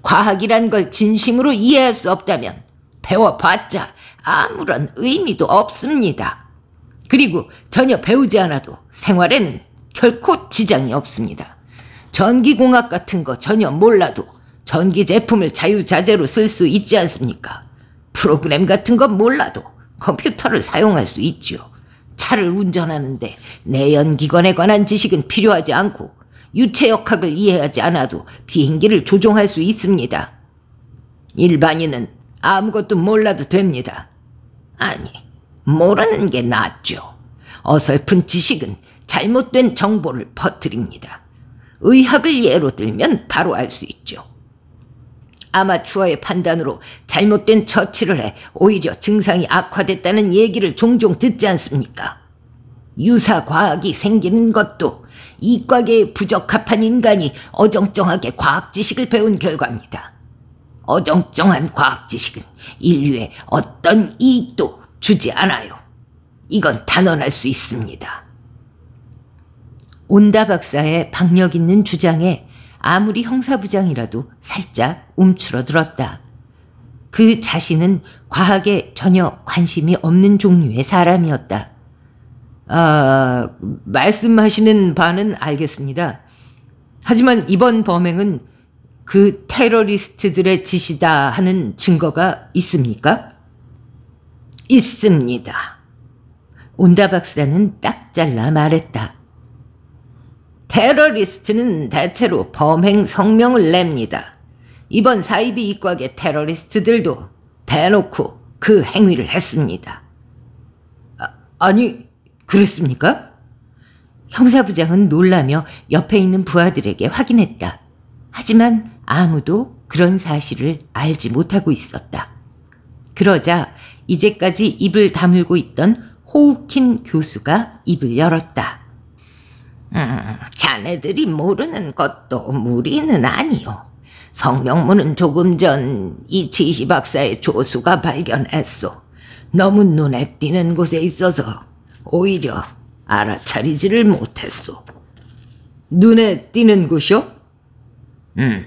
[SPEAKER 1] 과학이란 걸 진심으로 이해할 수 없다면 배워봤자 아무런 의미도 없습니다. 그리고 전혀 배우지 않아도 생활에는 결코 지장이 없습니다. 전기공학 같은 거 전혀 몰라도 전기 제품을 자유자재로 쓸 수 있지 않습니까? 프로그램 같은 거 몰라도 컴퓨터를 사용할 수 있죠. 차를 운전하는데 내연기관에 관한 지식은 필요하지 않고 유체역학을 이해하지 않아도 비행기를 조종할 수 있습니다. 일반인은 아무것도 몰라도 됩니다. 아니, 모르는 게 낫죠. 어설픈 지식은 잘못된 정보를 퍼뜨립니다. 의학을 예로 들면 바로 알 수 있죠. 아마추어의 판단으로 잘못된 처치를 해 오히려 증상이 악화됐다는 얘기를 종종 듣지 않습니까? 유사 과학이 생기는 것도 이과계에 부적합한 인간이 어정쩡하게 과학 지식을 배운 결과입니다. 어정쩡한 과학 지식은 인류에 어떤 이익도 주지 않아요. 이건 단언할 수 있습니다. 온다 박사의 박력 있는 주장에 아무리 형사부장이라도 살짝 움츠러들었다. 그 자신은 과학에 전혀 관심이 없는 종류의 사람이었다. 아, 말씀하시는 바는 알겠습니다. 하지만 이번 범행은 그 테러리스트들의 짓이다 하는 증거가 있습니까? 있습니다. 온다 박사는 딱 잘라 말했다. 테러리스트는 대체로 범행 성명을 냅니다. 이번 사이비 입과계 테러리스트들도 대놓고 그 행위를 했습니다. 아, 아니, 그랬습니까? 형사부장은 놀라며 옆에 있는 부하들에게 확인했다. 하지만 아무도 그런 사실을 알지 못하고 있었다. 그러자 이제까지 입을 다물고 있던 호우킨 교수가 입을 열었다. 자네들이 모르는 것도 무리는 아니오 성명문은 조금 전 이 지시 박사의 조수가 발견했소. 너무 눈에 띄는 곳에 있어서 오히려 알아차리지를 못했소. 눈에 띄는 곳이요? 음,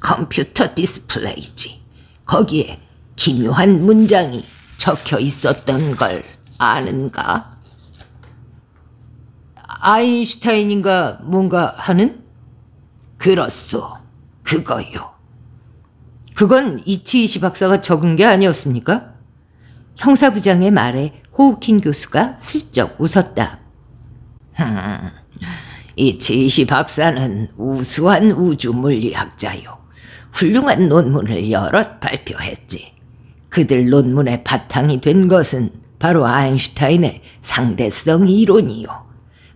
[SPEAKER 1] 컴퓨터 디스플레이지. 거기에 기묘한 문장이 적혀 있었던 걸 아는가? 아인슈타인인가 뭔가 하는? 그렇소. 그거요. 그건 이치이시 박사가 적은 게 아니었습니까? 형사부장의 말에 호우킨 교수가 슬쩍 웃었다. 이치이시 박사는 우수한 우주 물리학자요. 훌륭한 논문을 여럿 발표했지. 그들 논문의 바탕이 된 것은 바로 아인슈타인의 상대성 이론이요.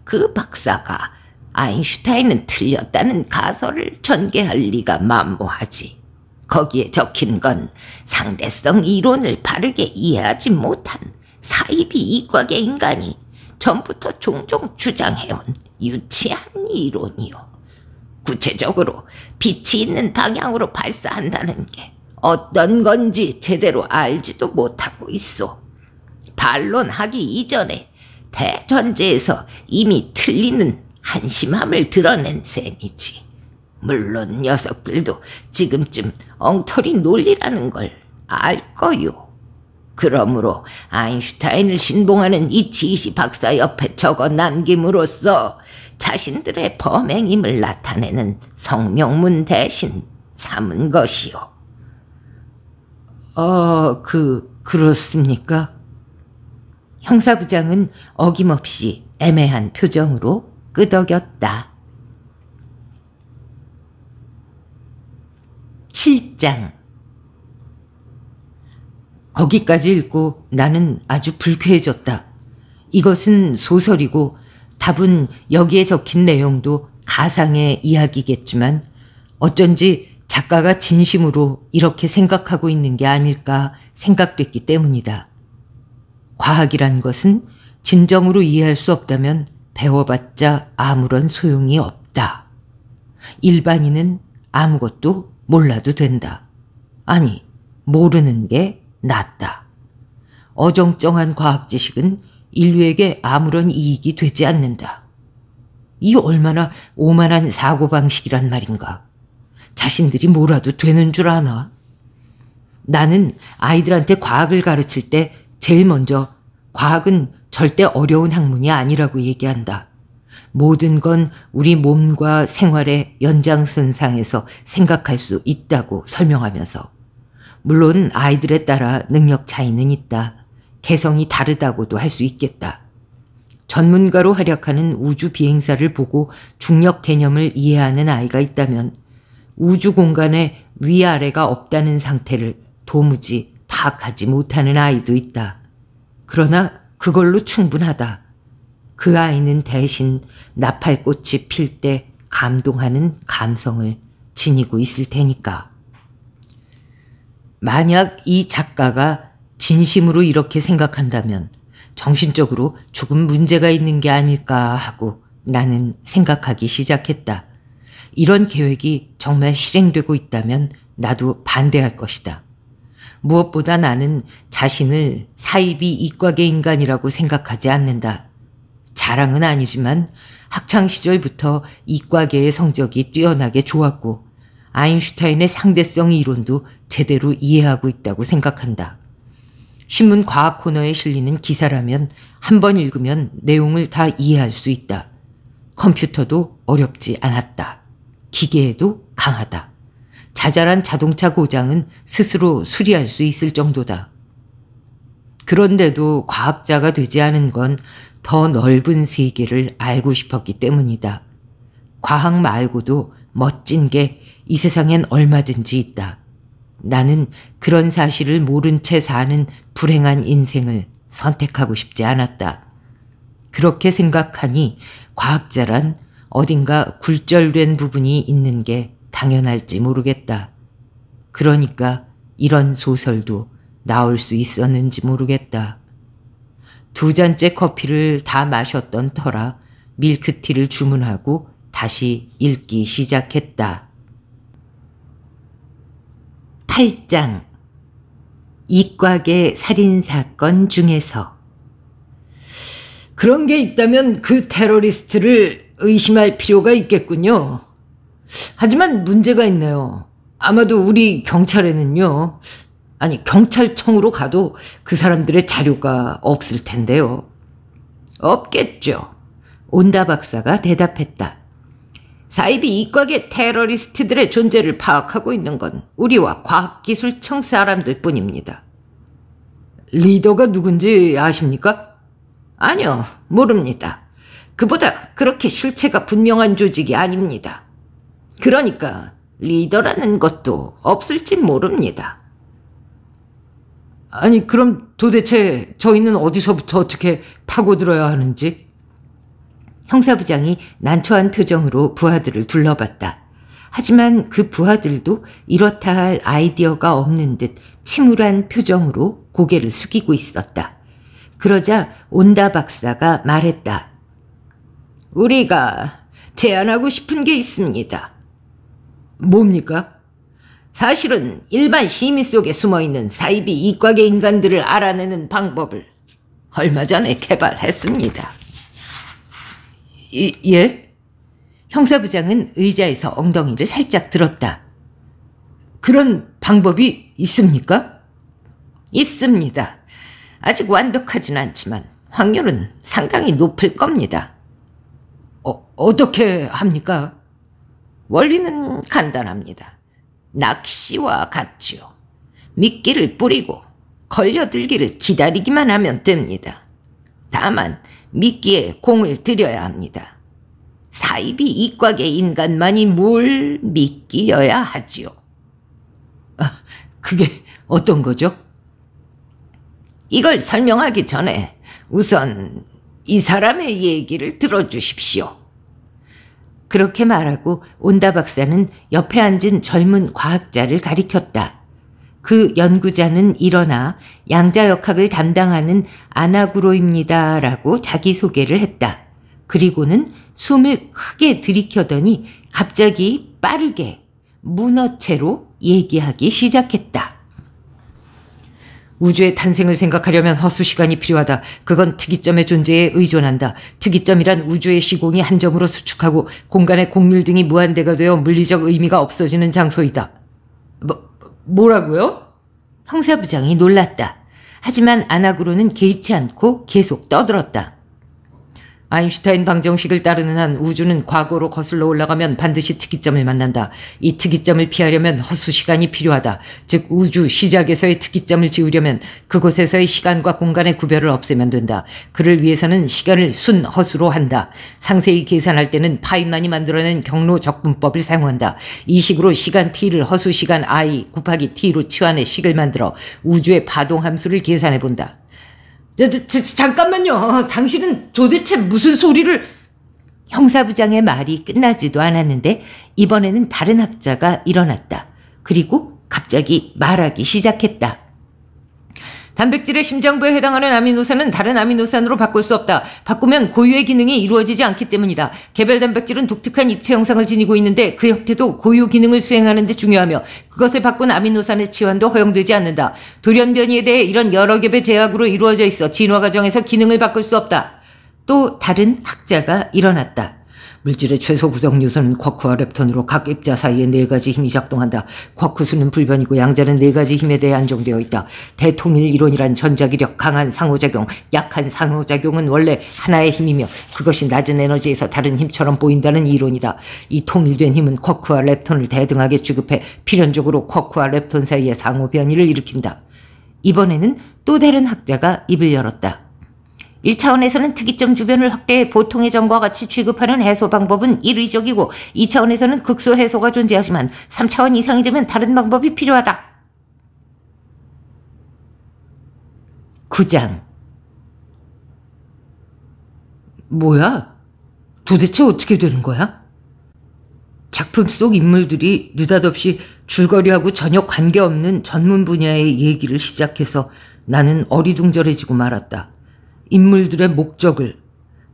[SPEAKER 1] 그 박사가 아인슈타인은 틀렸다는 가설을 전개할 리가 만무하지. 거기에 적힌 건 상대성 이론을 바르게 이해하지 못한 사이비 이과계 인간이 전부터 종종 주장해온 유치한 이론이요. 구체적으로 빛이 있는 방향으로 발사한다는 게 어떤 건지 제대로 알지도 못하고 있어. 반론하기 이전에 대전제에서 이미 틀리는 한심함을 드러낸 셈이지. 물론 녀석들도 지금쯤 엉터리 논리라는 걸 알 거요. 그러므로 아인슈타인을 신봉하는 이 지시 박사 옆에 적어 남김으로써 자신들의 범행임을 나타내는 성명문 대신 삼은 것이요. 어, 그, 그렇습니까? 형사부장은 어김없이 애매한 표정으로 끄덕였다. 7장 거기까지 읽고 나는 아주 불쾌해졌다. 이것은 소설이고 답은 여기에 적힌 내용도 가상의 이야기겠지만 어쩐지 작가가 진심으로 이렇게 생각하고 있는 게 아닐까 생각됐기 때문이다. 과학이란 것은 진정으로 이해할 수 없다면 배워봤자 아무런 소용이 없다. 일반인은 아무것도 몰라도 된다. 아니, 모르는 게 낫다. 어정쩡한 과학 지식은 인류에게 아무런 이익이 되지 않는다. 이 얼마나 오만한 사고방식이란 말인가. 자신들이 몰라도 되는 줄 아나? 나는 아이들한테 과학을 가르칠 때 제일 먼저 과학은 절대 어려운 학문이 아니라고 얘기한다. 모든 건 우리 몸과 생활의 연장선상에서 생각할 수 있다고 설명하면서 물론 아이들에 따라 능력 차이는 있다. 개성이 다르다고도 할 수 있겠다. 전문가로 활약하는 우주 비행사를 보고 중력 개념을 이해하는 아이가 있다면 우주 공간에 위아래가 없다는 상태를 도무지 파악하지 못하는 아이도 있다. 그러나 그걸로 충분하다. 그 아이는 대신 나팔꽃이 필 때 감동하는 감성을 지니고 있을 테니까. 만약 이 작가가 진심으로 이렇게 생각한다면 정신적으로 조금 문제가 있는 게 아닐까 하고 나는 생각하기 시작했다. 이런 계획이 정말 실행되고 있다면 나도 반대할 것이다. 무엇보다 나는 자신을 사이비 이과계 인간이라고 생각하지 않는다. 자랑은 아니지만 학창시절부터 이과계의 성적이 뛰어나게 좋았고 아인슈타인의 상대성 이론도 제대로 이해하고 있다고 생각한다. 신문 과학 코너에 실리는 기사라면 한 번 읽으면 내용을 다 이해할 수 있다. 컴퓨터도 어렵지 않았다. 기계에도 강하다. 자잘한 자동차 고장은 스스로 수리할 수 있을 정도다. 그런데도 과학자가 되지 않은 건 더 넓은 세계를 알고 싶었기 때문이다. 과학 말고도 멋진 게 이 세상엔 얼마든지 있다. 나는 그런 사실을 모른 채 사는 불행한 인생을 선택하고 싶지 않았다. 그렇게 생각하니 과학자란 어딘가 굴절된 부분이 있는 게 당연할지 모르겠다. 그러니까 이런 소설도 나올 수 있었는지 모르겠다. 두 잔째 커피를 다 마셨던 터라 밀크티를 주문하고 다시 읽기 시작했다. 8장 이과계 살인사건 중에서 그런 게 있다면 그 테러리스트를 의심할 필요가 있겠군요. 하지만 문제가 있네요. 아마도 우리 경찰에는요. 아니, 경찰청으로 가도 그 사람들의 자료가 없을 텐데요. 없겠죠. 온다 박사가 대답했다. 사이비 이과계 테러리스트들의 존재를 파악하고 있는 건 우리와 과학기술청 사람들 뿐입니다. 리더가 누군지 아십니까? 아니요, 모릅니다. 그보다 그렇게 실체가 분명한 조직이 아닙니다. 그러니까 리더라는 것도 없을지 모릅니다. 아니 그럼 도대체 저희는 어디서부터 어떻게 파고들어야 하는지? 형사부장이 난처한 표정으로 부하들을 둘러봤다. 하지만 그 부하들도 이렇다 할 아이디어가 없는 듯 침울한 표정으로 고개를 숙이고 있었다. 그러자 온다 박사가 말했다. 우리가 제안하고 싶은 게 있습니다. 뭡니까? 사실은 일반 시민 속에 숨어있는 사이비 이과계 인간들을 알아내는 방법을 얼마 전에 개발했습니다. 이, 예? 형사부장은 의자에서 엉덩이를 살짝 들었다. 그런 방법이 있습니까? 있습니다. 아직 완벽하진 않지만 확률은 상당히 높을 겁니다. 어, 어떻게 합니까? 원리는 간단합니다. 낚시와 같지요. 미끼를 뿌리고 걸려들기를 기다리기만 하면 됩니다. 다만 미끼에 공을 들여야 합니다. 사입이 이과계 인간만이 뭘 미끼여야 하지요. 아, 그게 어떤 거죠? 이걸 설명하기 전에 우선 이 사람의 얘기를 들어주십시오. 그렇게 말하고 온다 박사는 옆에 앉은 젊은 과학자를 가리켰다. 그 연구자는 일어나 양자 역학을 담당하는 아나구로입니다. 라고 자기소개를 했다. 그리고는 숨을 크게 들이켜더니 갑자기 빠르게 문어체로 얘기하기 시작했다. 우주의 탄생을 생각하려면 허수시간이 필요하다. 그건 특이점의 존재에 의존한다. 특이점이란 우주의 시공이 한 점으로 수축하고 공간의 곡률 등이 무한대가 되어 물리적 의미가 없어지는 장소이다. 뭐, 뭐라고요? 형사부장이 놀랐다. 하지만 아나으로는 개의치 않고 계속 떠들었다. 아인슈타인 방정식을 따르는 한 우주는 과거로 거슬러 올라가면 반드시 특이점을 만난다. 이 특이점을 피하려면 허수 시간이 필요하다. 즉 우주 시작에서의 특이점을 지우려면 그곳에서의 시간과 공간의 구별을 없애면 된다. 그를 위해서는 시간을 순 허수로 한다. 상세히 계산할 때는 파인만이 만들어낸 경로 적분법을 사용한다. 이 식으로 시간 t를 허수 시간 i 곱하기 t로 치환해 식을 만들어 우주의 파동 함수를 계산해 본다. 저, 저, 저, 잠깐만요. 어, 당신은 도대체 무슨 소리를... 형사부장의 말이 끝나지도 않았는데 이번에는 다른 학자가 일어났다. 그리고 갑자기 말하기 시작했다. 단백질의 심장부에 해당하는 아미노산은 다른 아미노산으로 바꿀 수 없다. 바꾸면 고유의 기능이 이루어지지 않기 때문이다. 개별 단백질은 독특한 입체 형상을 지니고 있는데 그 형태도 고유 기능을 수행하는 데 중요하며 그것을 바꾼 아미노산의 치환도 허용되지 않는다. 돌연 변이에 대해 이런 여러 겹의 제약으로 이루어져 있어 진화 과정에서 기능을 바꿀 수 없다. 또 다른 학자가 일어났다. 물질의 최소 구성 요소는 쿼크와 렙톤으로 각 입자 사이에 네 가지 힘이 작동한다. 쿼크 수는 불변이고 양자는 네 가지 힘에 대해 안정되어 있다. 대통일 이론이란 전자기력 강한 상호작용, 약한 상호작용은 원래 하나의 힘이며 그것이 낮은 에너지에서 다른 힘처럼 보인다는 이론이다. 이 통일된 힘은 쿼크와 렙톤을 대등하게 취급해 필연적으로 쿼크와 렙톤 사이의 상호 변이를 일으킨다. 이번에는 또 다른 학자가 입을 열었다. 1차원에서는 특이점 주변을 확대해 보통의 점과 같이 취급하는 해소 방법은 일의적이고 2차원에서는 극소 해소가 존재하지만 3차원 이상이 되면 다른 방법이 필요하다. 9장 뭐야? 도대체 어떻게 되는 거야? 작품 속 인물들이 느닷없이 줄거리하고 전혀 관계없는 전문 분야의 얘기를 시작해서 나는 어리둥절해지고 말았다. 인물들의 목적을,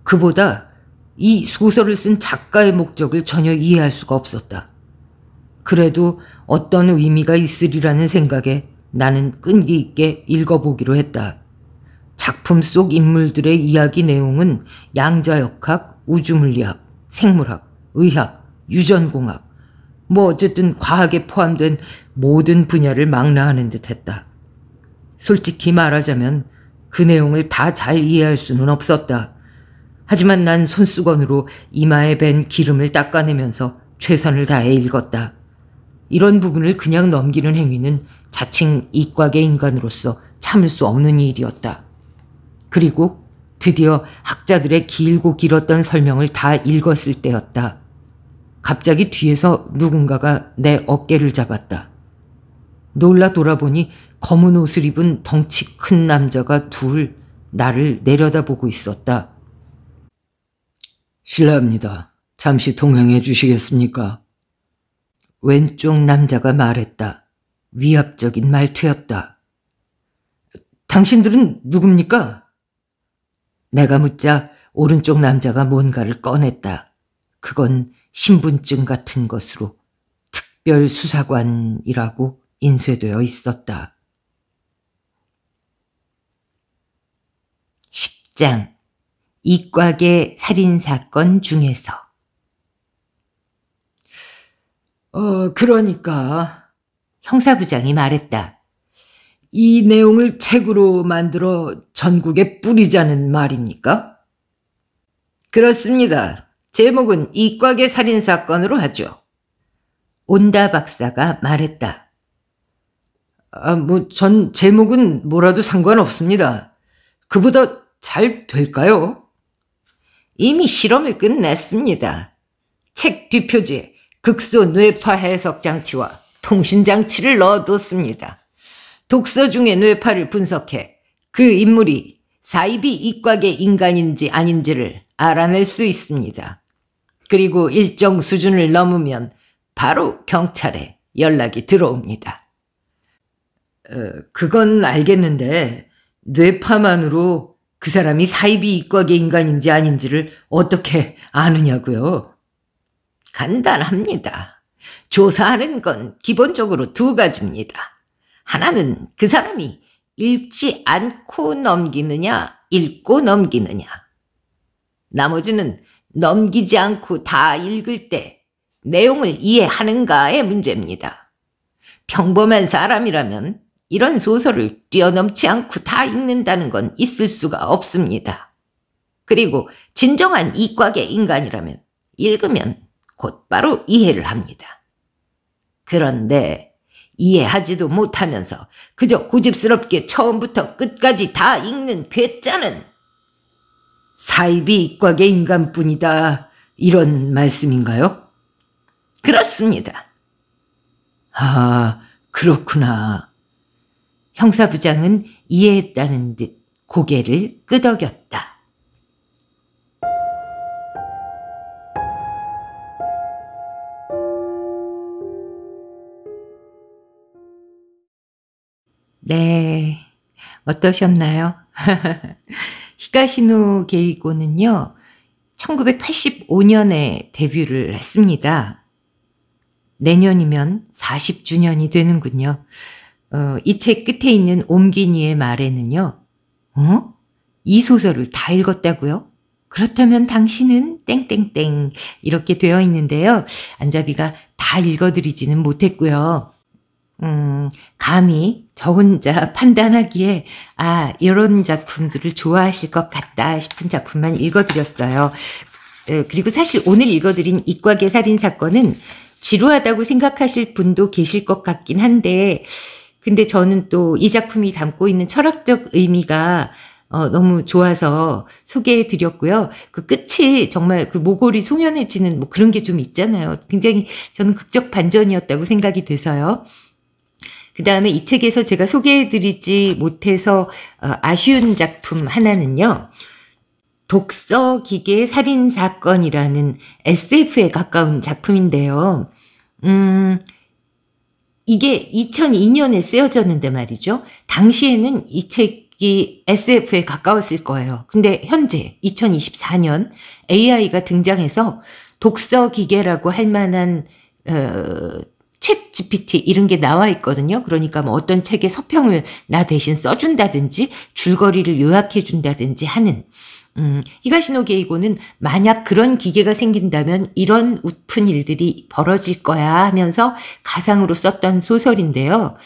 [SPEAKER 1] 그보다 이 소설을 쓴 작가의 목적을 전혀 이해할 수가 없었다. 그래도 어떤 의미가 있으리라는 생각에 나는 끈기 있게 읽어보기로 했다. 작품 속 인물들의 이야기 내용은 양자역학, 우주물리학, 생물학, 의학, 유전공학, 뭐 어쨌든 과학에 포함된 모든 분야를 망라하는 듯 했다. 솔직히 말하자면 그 내용을 다 잘 이해할 수는 없었다. 하지만 난 손수건으로 이마에 밴 기름을 닦아내면서 최선을 다해 읽었다. 이런 부분을 그냥 넘기는 행위는 자칭 이과계 인간으로서 참을 수 없는 일이었다. 그리고 드디어 학자들의 길고 길었던 설명을 다 읽었을 때였다. 갑자기 뒤에서 누군가가 내 어깨를 잡았다. 놀라 돌아보니 검은 옷을 입은 덩치 큰 남자가 둘 나를 내려다보고 있었다. 실례합니다. 잠시 동행해 주시겠습니까? 왼쪽 남자가 말했다. 위압적인 말투였다. 당신들은 누굽니까? 내가 묻자 오른쪽 남자가 뭔가를 꺼냈다. 그건 신분증 같은 것으로 특별수사관이라고 인쇄되어 있었다. 10장 이과계 살인사건 중에서 어, 그러니까 형사부장이 말했다. 이 내용을 책으로 만들어 전국에 뿌리자는 말입니까? 그렇습니다. 제목은 이과계 살인사건으로 하죠. 온다 박사가 말했다. 아, 뭐, 전 제목은 뭐라도 상관없습니다. 그보다 잘 될까요? 이미 실험을 끝냈습니다. 책 뒷표지에 극소 뇌파 해석 장치와 통신 장치를 넣어뒀습니다. 독서 중에 뇌파를 분석해 그 인물이 사이비 이과계 인간인지 아닌지를 알아낼 수 있습니다. 그리고 일정 수준을 넘으면 바로 경찰에 연락이 들어옵니다. 어, 그건 알겠는데 뇌파만으로 그 사람이 사이비 이과계 인간인지 아닌지를 어떻게 아느냐고요. 간단합니다. 조사하는 건 기본적으로 두 가지입니다. 하나는 그 사람이 읽지 않고 넘기느냐, 읽고 넘기느냐. 나머지는 넘기지 않고 다 읽을 때 내용을 이해하는가의 문제입니다. 평범한 사람이라면 이런 소설을 뛰어넘지 않고 다 읽는다는 건 있을 수가 없습니다. 그리고 진정한 이과계 인간이라면 읽으면 곧바로 이해를 합니다. 그런데 이해하지도 못하면서 그저 고집스럽게 처음부터 끝까지 다 읽는 괴짜는 사이비 이과계 인간뿐이다 이런 말씀인가요? 그렇습니다. 아 그렇구나. 형사부장은 이해했다는 듯 고개를 끄덕였다. 네, 어떠셨나요? 히가시노 게이고는요, 1985년에 데뷔를 했습니다. 내년이면 40주년이 되는군요. 어, 이책 끝에 있는 옴기니의 말에는요. 어? 이 소설을 다 읽었다고요? 그렇다면 당신은 땡땡땡 이렇게 되어 있는데요. 안자비가 다 읽어드리지는 못했고요. 음, 감히 저 혼자 판단하기에 아 이런 작품들을 좋아하실 것 같다 싶은 작품만 읽어드렸어요. 그리고 사실 오늘 읽어드린 이과계 살인 사건은 지루하다고 생각하실 분도 계실 것 같긴 한데 근데 저는 또 이 작품이 담고 있는 철학적 의미가 어, 너무 좋아서 소개해 드렸고요. 그 끝이 정말 그 모골이 송연해지는 뭐 그런 게 좀 있잖아요. 굉장히 저는 극적 반전이었다고 생각이 돼서요. 그 다음에 이 책에서 제가 소개해 드리지 못해서 어, 아쉬운 작품 하나는요. 독서 기계 살인 사건이라는 SF에 가까운 작품인데요. 음, 이게 2002년에 쓰여졌는데 말이죠. 당시에는 이 책이 SF에 가까웠을 거예요. 근데 현재 2024년 AI가 등장해서 독서 기계라고 할 만한 어, 챗 GPT 이런 게 나와 있거든요. 그러니까 뭐 어떤 책의 서평을 나 대신 써준다든지 줄거리를 요약해 준다든지 하는 음, 히가시노 게이고는 만약 그런 기계가 생긴다면 이런 웃픈 일들이 벌어질 거야 하면서 가상으로 썼던 소설인데요.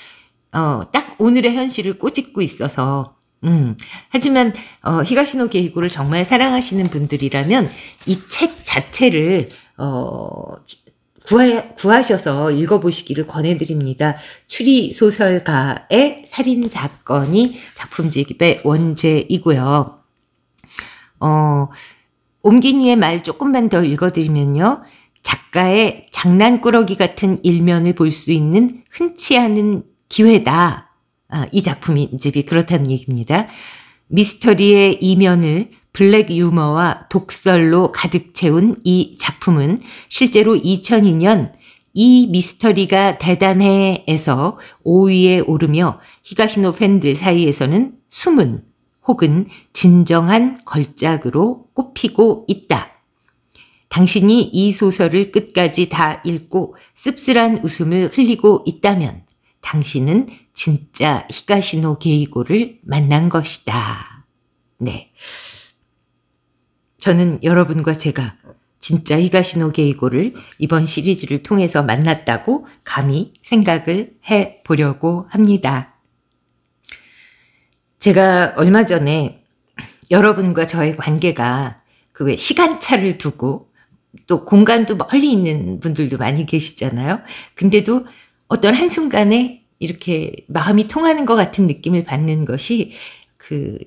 [SPEAKER 1] 어, 딱 오늘의 현실을 꼬집고 있어서 음, 하지만 어, 히가시노 게이고를 정말 사랑하시는 분들이라면 이 책 자체를 어, 구하, 구하셔서 읽어보시기를 권해드립니다. 추리 소설가의 살인 사건이 작품 집의 원제이고요. 어, 옴기니의 말 조금만 더 읽어드리면요. 작가의 장난꾸러기 같은 일면을 볼 수 있는 흔치 않은 기회다. 아, 이 작품이 집이 그렇다는 얘기입니다. 미스터리의 이면을 블랙 유머와 독설로 가득 채운 이 작품은 실제로 2002년 이 미스터리가 대단해에서 5위에 오르며 히가시노 팬들 사이에서는 숨은 혹은 진정한 걸작으로 꼽히고 있다. 당신이 이 소설을 끝까지 다 읽고 씁쓸한 웃음을 흘리고 있다면 당신은 진짜 히가시노 게이고를 만난 것이다. 네. 저는 여러분과 제가 진짜 히가시노 게이고를 이번 시리즈를 통해서 만났다고 감히 생각을 해 보려고 합니다. 제가 얼마 전에 여러분과 저의 관계가 그왜 시간차를 두고 또 공간도 멀리 있는 분들도 많이 계시잖아요. 근데도 어떤 한순간에 이렇게 마음이 통하는 것 같은 느낌을 받는 것이 그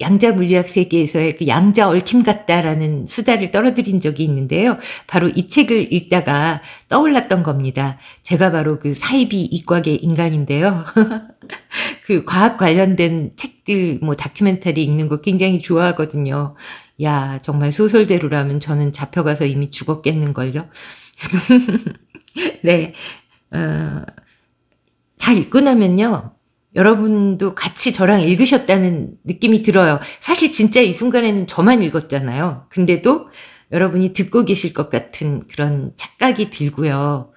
[SPEAKER 1] 양자 물리학 세계에서의 그 양자 얽힘 같다라는 수다를 떨어뜨린 적이 있는데요. 바로 이 책을 읽다가 떠올랐던 겁니다. 제가 바로 그 사이비 이과계 인간인데요. 그 과학 관련된 책들 뭐 다큐멘터리 읽는 거 굉장히 좋아하거든요. 야, 정말 소설대로라면 저는 잡혀가서 이미 죽었겠는걸요. 네. 어, 다 읽고 나면요. 여러분도 같이 저랑 읽으셨다는 느낌이 들어요. 사실 진짜 이 순간에는 저만 읽었잖아요. 근데도 여러분이 듣고 계실 것 같은 그런 착각이 들고요.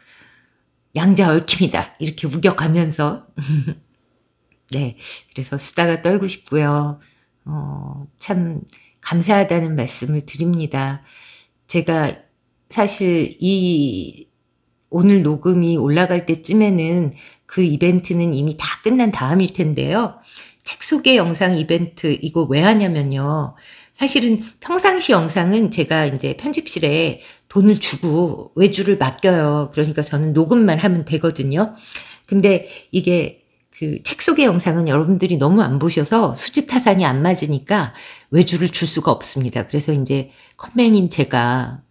[SPEAKER 1] 양자 얽힘이다. 이렇게 우겨가면서. 네. 그래서 수다가 떨고 싶고요. 어, 참 감사하다는 말씀을 드립니다. 제가 사실 이 오늘 녹음이 올라갈 때쯤에는 그 이벤트는 이미 다 끝난 다음일 텐데요. 책 소개 영상 이벤트 이거 왜 하냐면요. 사실은 평상시 영상은 제가 이제 편집실에 돈을 주고 외주를 맡겨요. 그러니까 저는 녹음만 하면 되거든요. 근데 이게 그 책 소개 영상은 여러분들이 너무 안 보셔서 수지 타산이 안 맞으니까 외주를 줄 수가 없습니다. 그래서 이제 컴맹인 제가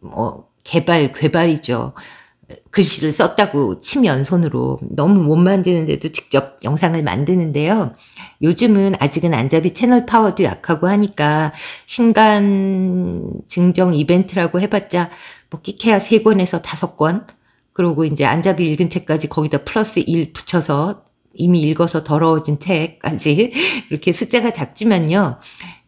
[SPEAKER 1] 막뭐 개발 괴발이죠. 글씨를 썼다고 치면 손으로 너무 못 만드는데도 직접 영상을 만드는데요. 요즘은 아직은 안잡이 채널 파워도 약하고 하니까 신간 증정 이벤트라고 해봤자 뭐 끼케야 3권에서 5권 그리고 이제 안잡이 읽은 책까지 거기다 플러스 1 붙여서 이미 읽어서 더러워진 책까지 이렇게 숫자가 작지만요.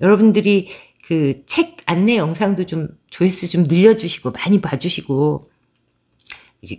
[SPEAKER 1] 여러분들이 그 책 안내 영상도 좀 조회수 좀 늘려주시고 많이 봐주시고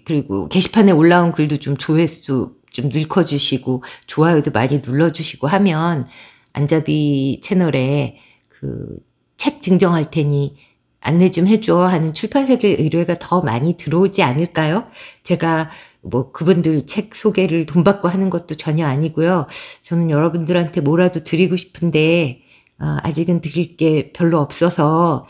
[SPEAKER 1] 그리고 게시판에 올라온 글도 좀 조회수 좀 늘커주시고 좋아요도 많이 눌러주시고 하면 안잡이 채널에 그 책 증정할 테니 안내 좀 해줘 하는 출판사들 의뢰가 더 많이 들어오지 않을까요? 제가 뭐 그분들 책 소개를 돈 받고 하는 것도 전혀 아니고요. 저는 여러분들한테 뭐라도 드리고 싶은데 어, 아직은 드릴 게 별로 없어서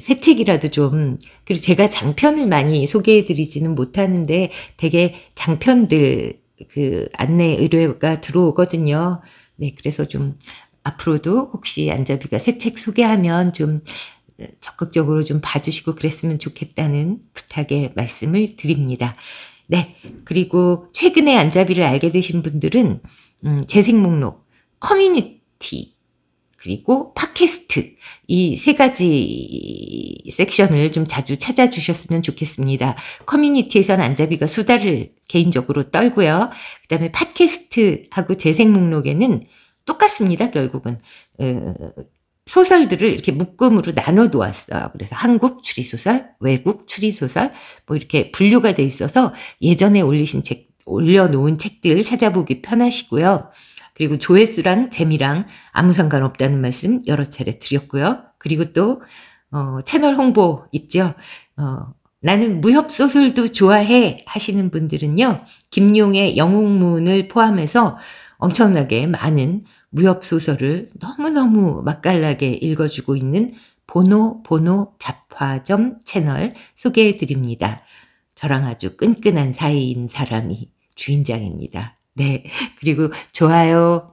[SPEAKER 1] 새 책이라도 좀 그리고 제가 장편을 많이 소개해드리지는 못하는데 되게 장편들 그 안내 의뢰가 들어오거든요. 네, 그래서 좀 앞으로도 혹시 안자비가 새 책 소개하면 좀 어, 적극적으로 좀 봐주시고 그랬으면 좋겠다는 부탁의 말씀을 드립니다. 네, 그리고 최근에 안자비를 알게 되신 분들은 음, 재생 목록 커뮤니티 그리고 팟캐스트 이 세 가지 섹션을 좀 자주 찾아주셨으면 좋겠습니다. 커뮤니티에선 안잡이가 수다를 개인적으로 떨고요. 그 다음에 팟캐스트하고 재생 목록에는 똑같습니다. 결국은 어, 소설들을 이렇게 묶음으로 나눠 놓았어요. 그래서 한국 추리소설, 외국 추리소설 뭐 이렇게 분류가 돼 있어서 예전에 올리신 책 올려놓은 책들 찾아보기 편하시고요. 그리고 조회수랑 재미랑 아무 상관없다는 말씀 여러 차례 드렸고요. 그리고 또 어, 채널 홍보 있죠. 어, 나는 무협소설도 좋아해 하시는 분들은요. 김용의 영웅문을 포함해서 엄청나게 많은 무협소설을 너무너무 맛깔나게 읽어주고 있는 보노 보노 잡화점 채널 소개해드립니다. 저랑 아주 끈끈한 사이인 사람이 주인장입니다. 네. 그리고 좋아요,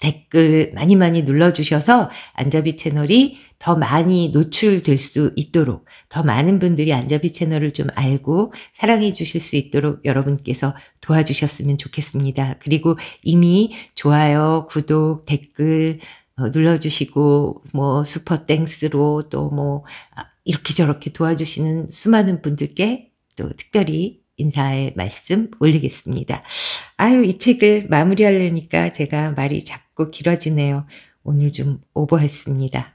[SPEAKER 1] 댓글 많이 많이 눌러주셔서 안자비 채널이 더 많이 노출될 수 있도록 더 많은 분들이 안자비 채널을 좀 알고 사랑해 주실 수 있도록 여러분께서 도와주셨으면 좋겠습니다. 그리고 이미 좋아요, 구독, 댓글 뭐 눌러주시고 뭐 슈퍼 땡스로 또뭐 아, 이렇게 저렇게 도와주시는 수많은 분들께 또 특별히 인사의 말씀 올리겠습니다. 아유, 이 책을 마무리하려니까 제가 말이 자꾸 길어지네요. 오늘 좀 오버했습니다.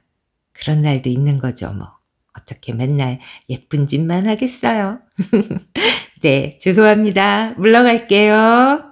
[SPEAKER 1] 그런 날도 있는 거죠, 뭐. 어떻게 맨날 예쁜 짓만 하겠어요. 네, 죄송합니다. 물러갈게요.